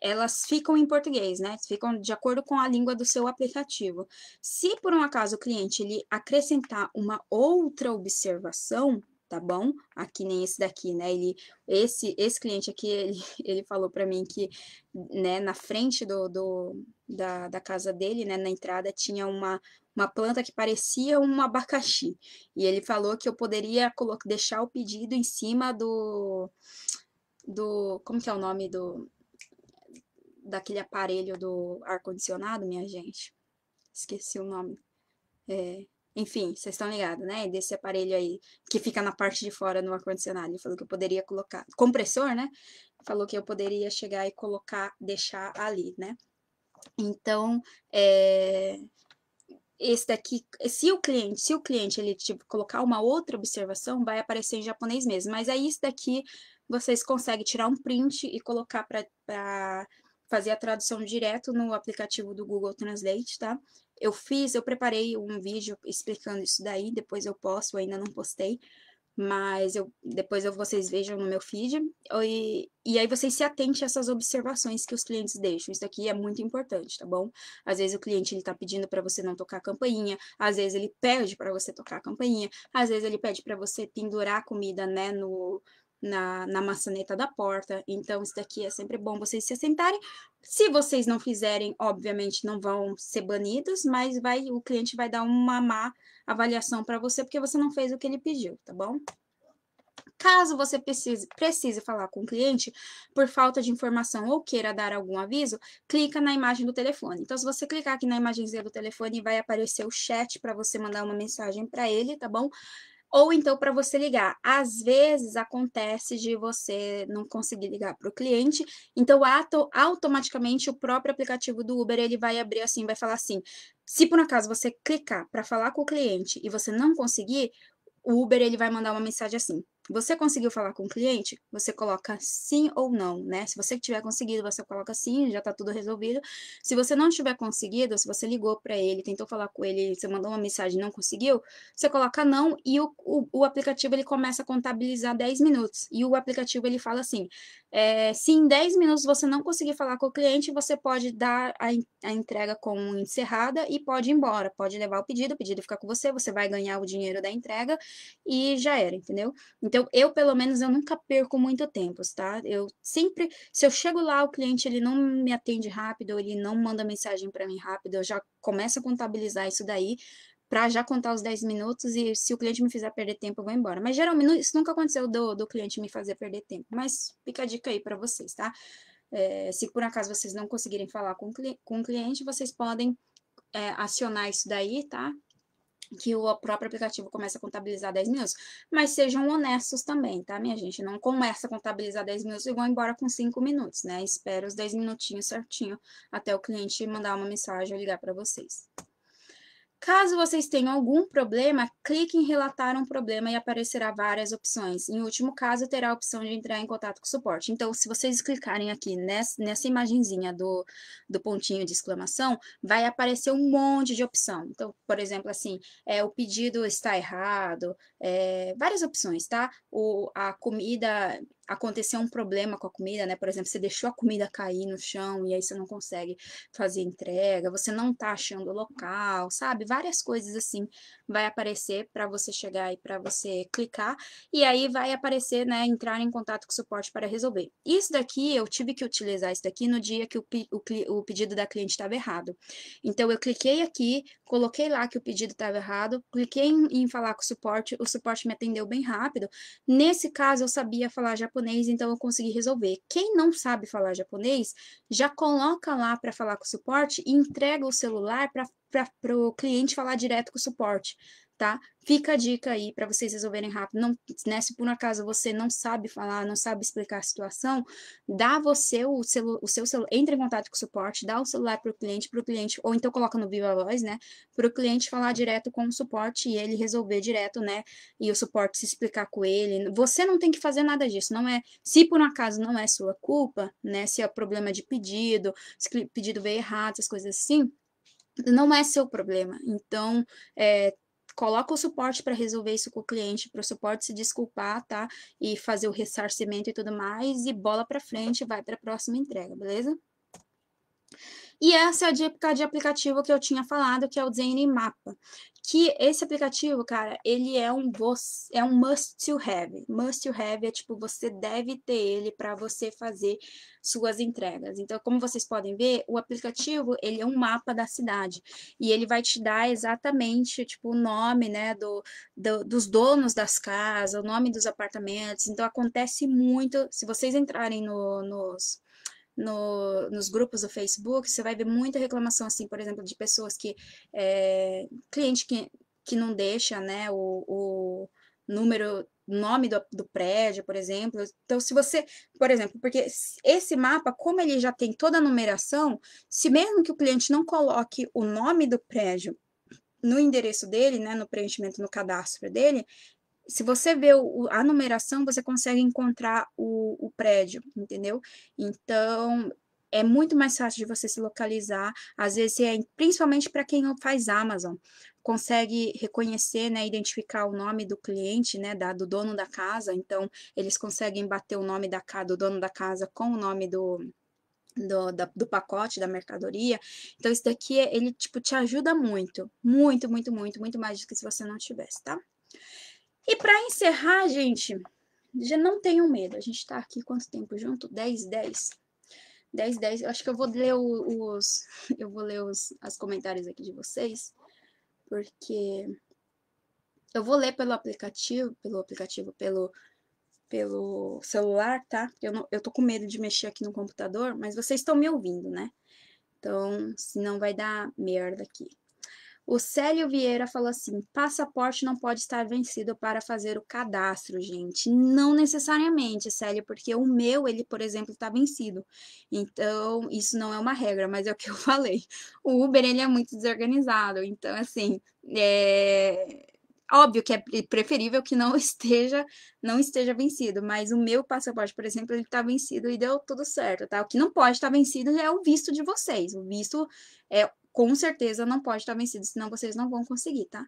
elas ficam em português, né? Ficam de acordo com a língua do seu aplicativo. Se por um acaso o cliente ele acrescentar uma outra observação, tá bom? Aqui nem esse daqui, né? Ele, esse, esse cliente aqui, ele, <laughs> ele falou para mim que, né, na frente do, do da, da casa dele, né, na entrada tinha uma uma planta que parecia um abacaxi. E ele falou que eu poderia colocar, deixar o pedido em cima do do como que é o nome do daquele aparelho do ar condicionado, minha gente. Esqueci o nome. É, enfim, vocês estão ligados, né? Desse aparelho aí que fica na parte de fora no ar-condicionado. Ele falou que eu poderia colocar. Compressor, né? Falou que eu poderia chegar e colocar, deixar ali, né? Então, é, esse daqui, se o cliente, se o cliente ele tipo, colocar uma outra observação, vai aparecer em japonês mesmo. Mas aí isso daqui vocês conseguem tirar um print e colocar para fazer a tradução direto no aplicativo do Google Translate, tá? eu fiz, eu preparei um vídeo explicando isso daí, depois eu posto, eu ainda não postei, mas eu, depois eu, vocês vejam no meu feed, e, e aí vocês se atentem a essas observações que os clientes deixam, isso aqui é muito importante, tá bom? Às vezes o cliente ele tá pedindo para você não tocar a campainha, às vezes ele pede para você tocar a campainha, às vezes ele pede para você pendurar a comida, né, no, na, na maçaneta da porta. Então, isso daqui é sempre bom vocês se assentarem. Se vocês não fizerem, obviamente não vão ser banidos, mas vai o cliente vai dar uma má avaliação para você, porque você não fez o que ele pediu, tá bom? Caso você precise, precise falar com o cliente por falta de informação ou queira dar algum aviso, clica na imagem do telefone. Então, se você clicar aqui na imagenzinha do telefone, vai aparecer o chat para você mandar uma mensagem para ele, tá bom? ou então para você ligar. Às vezes acontece de você não conseguir ligar para o cliente, então ato, automaticamente o próprio aplicativo do Uber ele vai abrir assim, vai falar assim: se por acaso você clicar para falar com o cliente e você não conseguir, o Uber ele vai mandar uma mensagem assim: você conseguiu falar com o cliente? Você coloca sim ou não, né? Se você tiver conseguido, você coloca sim, já tá tudo resolvido. Se você não tiver conseguido, se você ligou para ele, tentou falar com ele, você mandou uma mensagem não conseguiu, você coloca não e o, o, o aplicativo ele começa a contabilizar 10 minutos. E o aplicativo ele fala assim: é, se em 10 minutos você não conseguir falar com o cliente, você pode dar a, a entrega como encerrada e pode ir embora. Pode levar o pedido, o pedido fica com você, você vai ganhar o dinheiro da entrega e já era, entendeu? Então, eu, pelo menos, eu nunca perco muito tempo, tá? Eu sempre, se eu chego lá, o cliente ele não me atende rápido, ele não manda mensagem para mim rápido, eu já começo a contabilizar isso daí para já contar os 10 minutos e se o cliente me fizer perder tempo, eu vou embora. Mas geralmente isso nunca aconteceu do, do cliente me fazer perder tempo, mas fica a dica aí para vocês, tá? É, se por acaso vocês não conseguirem falar com, com o cliente, vocês podem é, acionar isso daí, tá? Que o próprio aplicativo começa a contabilizar 10 minutos. Mas sejam honestos também, tá, minha gente? Não começa a contabilizar 10 minutos e vão embora com 5 minutos, né? Espera os 10 minutinhos certinho até o cliente mandar uma mensagem ou ligar para vocês. Caso vocês tenham algum problema, clique em relatar um problema e aparecerá várias opções. Em último caso, terá a opção de entrar em contato com o suporte. Então, se vocês clicarem aqui nessa, nessa imagenzinha do, do pontinho de exclamação, vai aparecer um monte de opção. Então, por exemplo, assim, é, o pedido está errado, é, várias opções, tá? O, a comida acontecer um problema com a comida, né? Por exemplo, você deixou a comida cair no chão e aí você não consegue fazer entrega, você não tá achando o local, sabe? Várias coisas assim vai aparecer para você chegar e para você clicar, e aí vai aparecer, né, entrar em contato com o suporte para resolver. Isso daqui, eu tive que utilizar isso daqui no dia que o, o, o pedido da cliente estava errado. Então, eu cliquei aqui, coloquei lá que o pedido estava errado, cliquei em, em falar com o suporte, o suporte me atendeu bem rápido. Nesse caso, eu sabia falar japonês, então eu consegui resolver. Quem não sabe falar japonês, já coloca lá para falar com o suporte e entrega o celular para para o cliente falar direto com o suporte, tá? Fica a dica aí para vocês resolverem rápido. Não, né, se por um acaso você não sabe falar, não sabe explicar a situação, dá você o, celu, o seu celular, entre em contato com o suporte, dá o celular para o cliente, para o cliente, ou então coloca no Viva Voz, né? Para o cliente falar direto com o suporte e ele resolver direto, né? E o suporte se explicar com ele. Você não tem que fazer nada disso, não é. Se por um acaso não é sua culpa, né? Se é problema de pedido, se o pedido veio errado, essas coisas assim não é seu problema. Então, é, coloca o suporte para resolver isso com o cliente, para o suporte se desculpar, tá? E fazer o ressarcimento e tudo mais, e bola para frente, vai para a próxima entrega, beleza? E essa é a dica de aplicativo que eu tinha falado, que é o Zen Mapa, que esse aplicativo, cara, ele é um é um must to have. Must to have é tipo você deve ter ele para você fazer suas entregas. Então, como vocês podem ver, o aplicativo, ele é um mapa da cidade e ele vai te dar exatamente, tipo, o nome, né, do, do dos donos das casas, o nome dos apartamentos. Então, acontece muito, se vocês entrarem no, nos no, nos grupos do Facebook, você vai ver muita reclamação, assim, por exemplo, de pessoas que. É, cliente que, que não deixa, né, o, o número nome do, do, prédio, por exemplo. Então, se você, por exemplo, porque esse mapa, como ele já tem toda a numeração, se mesmo que o cliente não coloque o nome do prédio no endereço dele, né, no preenchimento no cadastro dele, se você vê o, a numeração, você consegue encontrar o, o prédio, entendeu? Então, é muito mais fácil de você se localizar. Às vezes, é, principalmente para quem faz Amazon, consegue reconhecer, né, identificar o nome do cliente, né, da, do dono da casa. Então, eles conseguem bater o nome da, do dono da casa com o nome do, do, da, do pacote da mercadoria. Então, isso daqui, ele, tipo, te ajuda muito, muito, muito, muito, muito mais do que se você não tivesse, tá? E para encerrar, gente, já não tenham medo. A gente está aqui quanto tempo junto? 10, 10. 10, 10. Eu acho que eu vou ler os. <laughs> Eu vou ler os as comentários aqui de vocês, porque eu vou ler pelo aplicativo, pelo aplicativo, pelo, pelo celular, tá? Eu, não, eu tô com medo de mexer aqui no computador, mas vocês estão me ouvindo, né? Então, senão vai dar merda aqui. O Célio Vieira falou assim: passaporte não pode estar vencido para fazer o cadastro, gente. Não necessariamente, Célio, porque o meu, ele, por exemplo, está vencido. Então, isso não é uma regra, mas é o que eu <laughs> falei. O Uber, ele é muito desorganizado. Então, assim, é óbvio que é preferível que não <laughs> esteja não esteja vencido, mas o meu passaporte, por exemplo, ele está vencido e deu tudo certo, tá? O que não pode estar tá vencido é o visto de vocês. O visto é com certeza não pode estar vencido, senão vocês não vão conseguir, tá?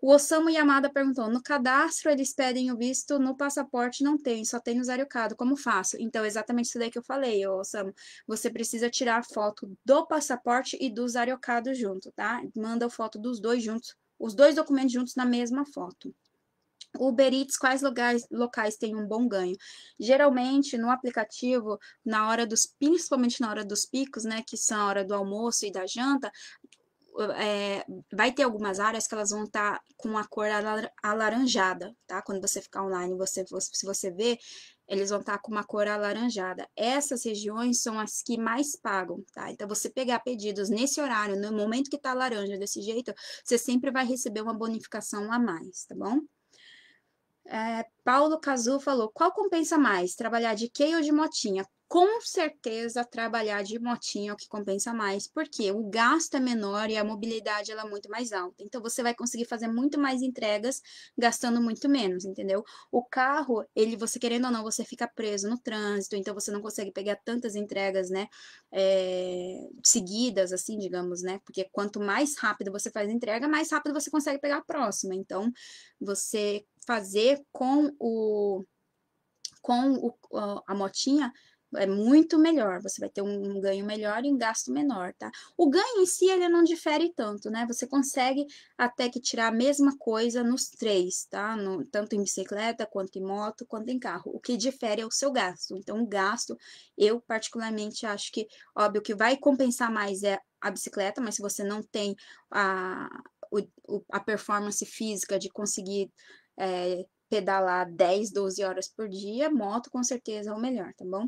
O Osamu Yamada perguntou: no cadastro eles pedem o visto, no passaporte não tem, só tem no Zariocado, como faço? Então, exatamente isso daí que eu falei, Osamu. Você precisa tirar foto do passaporte e do Zariocado junto, tá? Manda a foto dos dois juntos, os dois documentos juntos na mesma foto. Uber Eats, quais lugares, locais têm um bom ganho? Geralmente, no aplicativo, na hora dos, principalmente na hora dos picos, né, que são a hora do almoço e da janta, é, vai ter algumas áreas que elas vão estar tá com a cor alaranjada, tá? Quando você ficar online, você, se você ver, eles vão estar tá com uma cor alaranjada. Essas regiões são as que mais pagam, tá? Então, você pegar pedidos nesse horário, no momento que está laranja desse jeito, você sempre vai receber uma bonificação a mais, tá bom? É, Paulo Cazu falou: qual compensa mais, trabalhar de quê ou de motinha? Com certeza, trabalhar de motinha é o que compensa mais, porque o gasto é menor e a mobilidade ela é muito mais alta. Então, você vai conseguir fazer muito mais entregas gastando muito menos, entendeu? O carro, ele, você querendo ou não, você fica preso no trânsito, então você não consegue pegar tantas entregas, né, é, seguidas, assim, digamos, né? Porque quanto mais rápido você faz a entrega, mais rápido você consegue pegar a próxima. Então, você fazer com o com o, ah, a motinha é muito melhor, você vai ter um ganho melhor e um gasto menor, tá? O ganho em si, ele não difere tanto, né? Você consegue até que tirar a mesma coisa nos três, tá? No, tanto em bicicleta, quanto em moto, quanto em carro. O que difere é o seu gasto. Então, o gasto, eu particularmente acho que, óbvio, que vai compensar mais é a bicicleta, mas se você não tem a, o, a performance física de conseguir é, pedalar 10, 12 horas por dia, moto com certeza é o melhor, tá bom?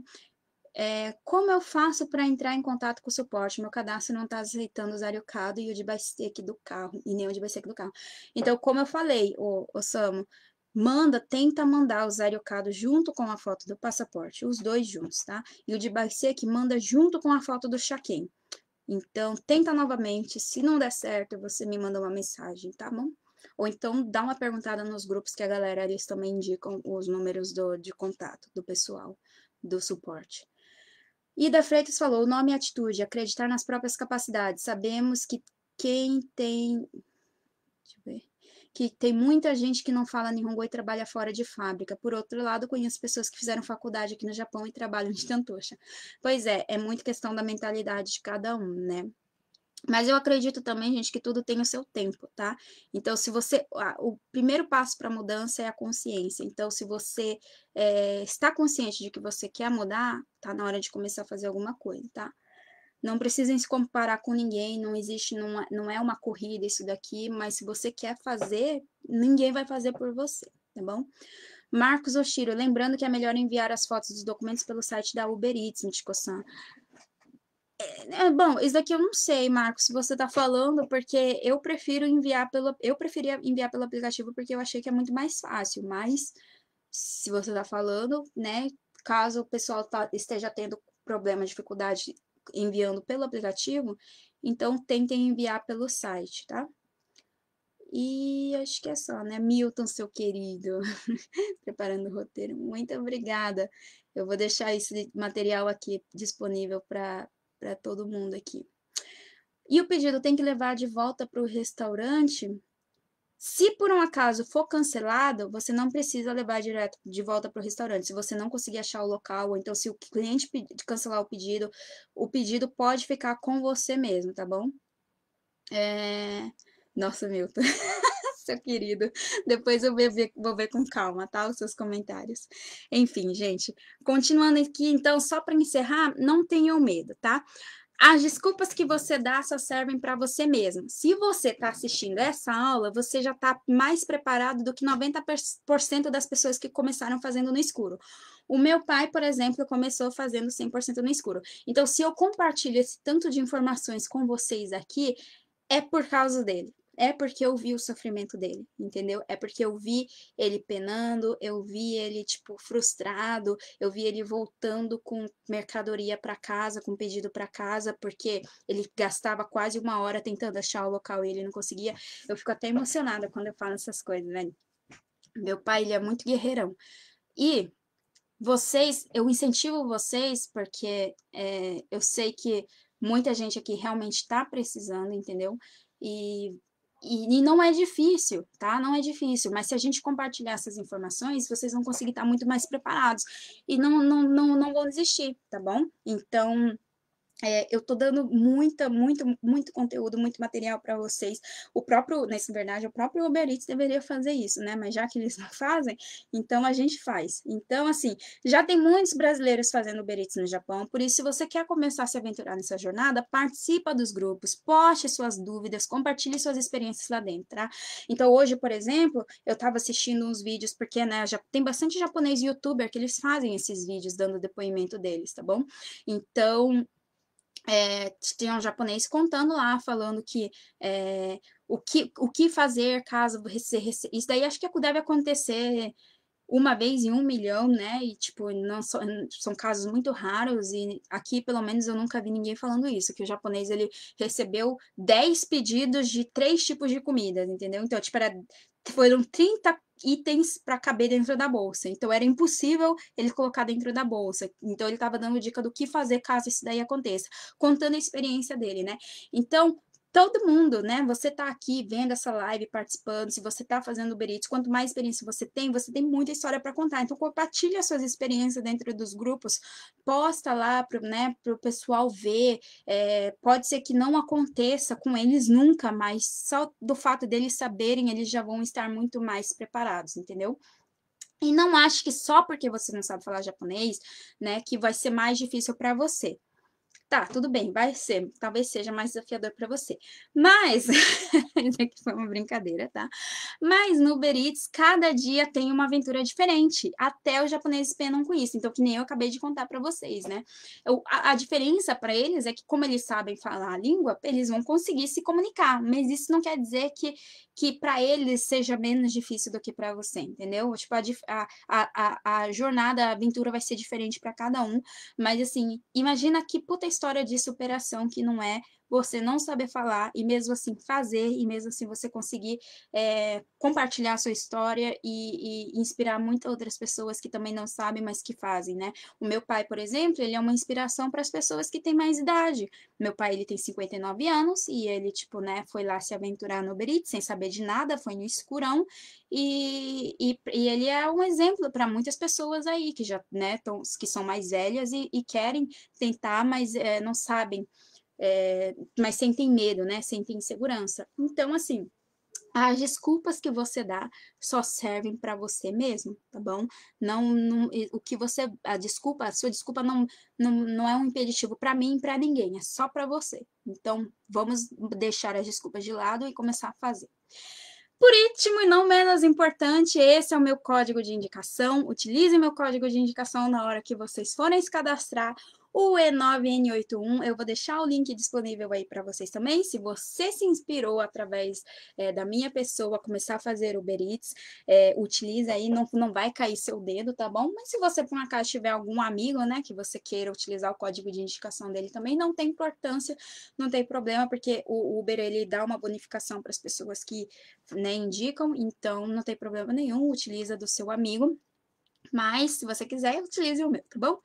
É, como eu faço para entrar em contato com o suporte? Meu cadastro não está aceitando usar o CAD e o de bike do carro, e nem o de bike do carro. Então, como eu falei, o, o Samu, manda, tenta mandar o CAD junto com a foto do passaporte, os dois juntos, tá? E o de que manda junto com a foto do check-in. Então, tenta novamente, se não der certo, você me manda uma mensagem, tá bom? Ou então dá uma perguntada nos grupos que a galera, eles também indicam os números do, de contato do pessoal, do suporte. Ida Freitas falou: o nome é atitude, acreditar nas próprias capacidades. Sabemos que quem tem. Deixa eu ver. Que tem muita gente que não fala Nihongo e trabalha fora de fábrica. Por outro lado, conheço pessoas que fizeram faculdade aqui no Japão e trabalham de tantocha. Pois é, é muito questão da mentalidade de cada um, né? Mas eu acredito também, gente, que tudo tem o seu tempo, tá? Então, se você. o primeiro passo para a mudança é a consciência. Então, se você é, está consciente de que você quer mudar, tá na hora de começar a fazer alguma coisa, tá? Não precisem se comparar com ninguém, não existe, não, é, não é uma corrida isso daqui, mas se você quer fazer, ninguém vai fazer por você, tá bom? Marcos Oshiro, lembrando que é melhor enviar as fotos dos documentos pelo site da Uber Eats, Michiko-san. É, é, bom, isso daqui eu não sei, Marcos, se você está falando, porque eu prefiro enviar pelo. Eu preferia enviar pelo aplicativo porque eu achei que é muito mais fácil, mas se você está falando, né? Caso o pessoal tá, esteja tendo problema, dificuldade enviando pelo aplicativo, então tentem enviar pelo site, tá? E acho que é só, né? Milton, seu querido, <laughs> preparando o roteiro. Muito obrigada. Eu vou deixar esse material aqui disponível para para todo mundo aqui. E o pedido tem que levar de volta para o restaurante. Se por um acaso for cancelado, você não precisa levar direto de volta para o restaurante. Se você não conseguir achar o local, ou então se o cliente cancelar o pedido, o pedido pode ficar com você mesmo, tá bom? É... Nossa, Milton. <laughs> <laughs> seu querido. Depois eu vou ver, com calma, tá? Os seus comentários. Enfim, gente, continuando aqui, então, só para encerrar, não tenham medo, tá? As desculpas que você dá só servem para você mesmo. Se você está assistindo essa aula, você já está mais preparado do que 90% das pessoas que começaram fazendo no escuro. O meu pai, por exemplo, começou fazendo 100% no escuro. Então, se eu compartilho esse tanto de informações com vocês aqui, é por causa dele, é porque eu vi o sofrimento dele, entendeu? É porque eu vi ele penando, eu vi ele tipo frustrado, eu vi ele voltando com mercadoria para casa, com pedido para casa, porque ele gastava quase uma hora tentando achar o local e ele não conseguia. Eu fico até emocionada quando eu falo essas coisas, Né? Meu pai, ele é muito guerreirão. E vocês, eu incentivo vocês porque é, eu sei que muita gente aqui realmente está precisando, entendeu? E e, e, não é difícil, tá? Não é difícil, mas se a gente compartilhar essas informações, vocês vão conseguir estar muito mais preparados e não, não, não, não vão desistir, tá bom? Então, é, eu tô dando muita, muito, muito conteúdo, muito material para vocês. O próprio, nessa né, verdade, o próprio Uber Eats deveria fazer isso, né? Mas já que eles <laughs> não fazem, então a gente faz. Então, assim, já tem muitos brasileiros fazendo Uber Eats no Japão, por isso, se você quer começar a se aventurar nessa jornada, participa dos grupos, poste suas dúvidas, compartilhe suas experiências lá dentro, tá? Então, hoje, por exemplo, eu tava assistindo uns vídeos, porque, né, já tem bastante japonês youtuber que eles fazem esses vídeos dando depoimento deles, tá bom? Então, é, eh, tinha um japonês contando lá, falando que é, o que o que fazer caso você isso daí acho é que deve acontecer uma vez em um milhão, né? E tipo não so, são casos muito raros e aqui pelo menos eu nunca vi ninguém falando isso que o japonês ele recebeu 10 pedidos de três tipos de comidas, entendeu? Então tipo era foram 30 itens para caber dentro da bolsa. Então era impossível ele colocar dentro da bolsa. Então ele estava dando dica do que fazer caso isso daí aconteça, contando a experiência dele, né? Então todo mundo, né? Você está aqui vendo essa live, participando, se você está fazendo Uber Eats, quanto mais experiência você tem, você tem muita história para contar. Então, compartilha suas experiências dentro dos grupos, posta lá para né, o pessoal ver. É, pode ser que não aconteça com eles nunca, mas só do fato deles saberem, eles já vão estar muito mais preparados, entendeu? E não ache que só porque você não sabe falar japonês, né, que vai ser mais difícil para você. Tá, tudo bem, vai ser, talvez seja mais desafiador para você. Mas, <laughs> que foi uma brincadeira, tá? Mas no Uber Eats, cada dia tem uma aventura diferente. Até os japoneses penam com isso. Então, que nem eu acabei de contar para vocês, né? Eu, a, a diferença para eles é que, como eles sabem falar a língua, eles vão conseguir se comunicar. Mas isso não quer dizer que, que para eles seja menos difícil do que para você, entendeu? Tipo, a, a, a, a jornada, a aventura vai ser diferente para cada um. Mas, assim, imagina que puta história história de superação que não é você não saber falar e mesmo assim fazer, e mesmo assim você conseguir é, compartilhar a sua história e, e, inspirar muitas outras pessoas que também não sabem, mas que fazem, né? O meu pai, por exemplo, ele é uma inspiração para as pessoas que têm mais idade. Meu pai, ele tem 59 anos e ele, tipo, né, foi lá se aventurar no Uber sem saber de nada, foi no escurão e, e, e ele é um exemplo para muitas pessoas aí que já, né, tão, que são mais velhas e, e querem tentar, mas é, não sabem é, mas sentem medo, né? Sentem insegurança. Então, assim, as desculpas que você dá só servem para você mesmo, tá bom? Não, não, o que você, a desculpa, a sua desculpa não, não, não é um impeditivo para mim, para ninguém, é só para você. Então, vamos deixar as desculpas de lado e começar a fazer. Por último e não menos importante, esse é o meu código de indicação. Utilize meu código de indicação na hora que vocês forem se cadastrar o E9N81. Eu vou deixar o link disponível aí para vocês também. Se você se inspirou através é, da minha pessoa começar a fazer Uber Eats, é, utiliza aí, não, não vai cair seu dedo, tá bom? Mas se você por um acaso tiver algum amigo, né, que você queira utilizar o código de indicação dele também, não tem importância, não tem problema, porque o Uber ele dá uma bonificação para as pessoas que né, indicam, então não tem problema nenhum, utiliza do seu amigo. Mas, se você quiser, utilize o meu, tá bom?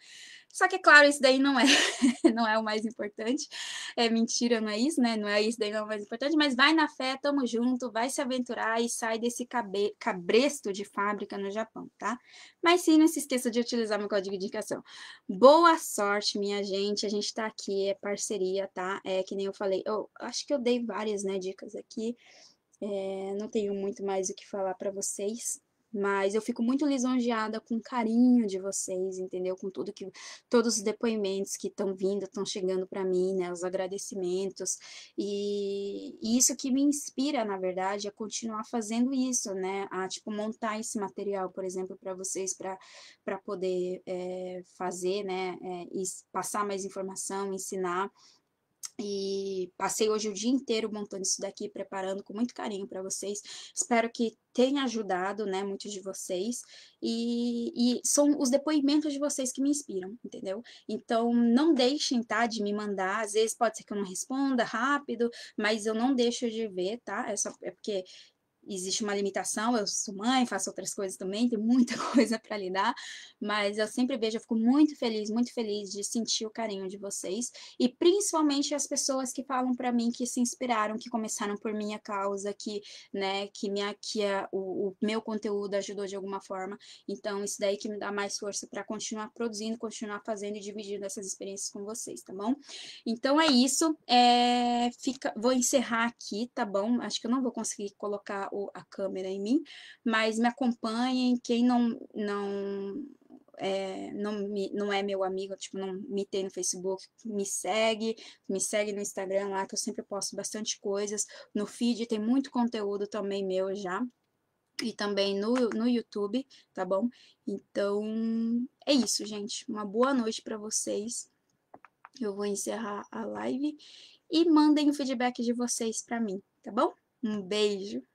Só que, é claro, isso daí não é, <laughs> não é o mais importante. É mentira, não é isso, né? Não é isso daí não é o mais importante, mas vai na fé, tamo junto, vai se aventurar e sai desse cabe, cabresto de fábrica no Japão, tá? Mas sim, não se esqueça de utilizar meu código de indicação. Boa sorte, minha gente. A gente tá aqui, é parceria, tá? É que nem eu falei, eu acho que eu dei várias, né, dicas aqui. É, não tenho muito mais o que falar para vocês. Mas eu fico muito lisonjeada com o carinho de vocês, entendeu? Com tudo que todos os depoimentos que estão vindo, estão chegando para mim, né? Os agradecimentos. E, e, isso que me inspira, na verdade, a continuar fazendo isso, né? A tipo montar esse material, por exemplo, para vocês, para poder é, fazer, né? É, e passar mais informação, ensinar. E passei hoje o dia inteiro montando isso daqui, preparando com muito carinho para vocês. Espero que tenha ajudado, né, muitos de vocês. E, e, são os depoimentos de vocês que me inspiram, entendeu? Então, não deixem, tá, de me mandar. Às vezes pode ser que eu não responda rápido, mas eu não deixo de ver, tá? É, só, é porque existe uma limitação, eu sou mãe, faço outras coisas também, tem muita <laughs> coisa para lidar, mas eu sempre vejo, eu fico muito feliz, muito feliz de sentir o carinho de vocês e principalmente as pessoas que falam para mim que se inspiraram, que começaram por minha causa, que, né, que minha que a, o, o, meu conteúdo ajudou de alguma forma. Então isso daí que me dá mais força para continuar produzindo, continuar fazendo e dividindo essas experiências com vocês, tá bom? Então é isso, é, fica, vou encerrar aqui, tá bom? Acho que eu não vou conseguir colocar o, a câmera em mim, mas me acompanhem, quem não, não, é, não, me, não é meu amigo, tipo, não me tem no Facebook, me segue, me segue no Instagram lá, que eu sempre posto bastante coisas. No feed tem muito conteúdo também meu já. E também no, no YouTube, tá bom? Então, é isso, gente. Uma boa noite para vocês. Eu vou encerrar a live. E mandem o feedback de vocês para mim, tá bom? Um beijo!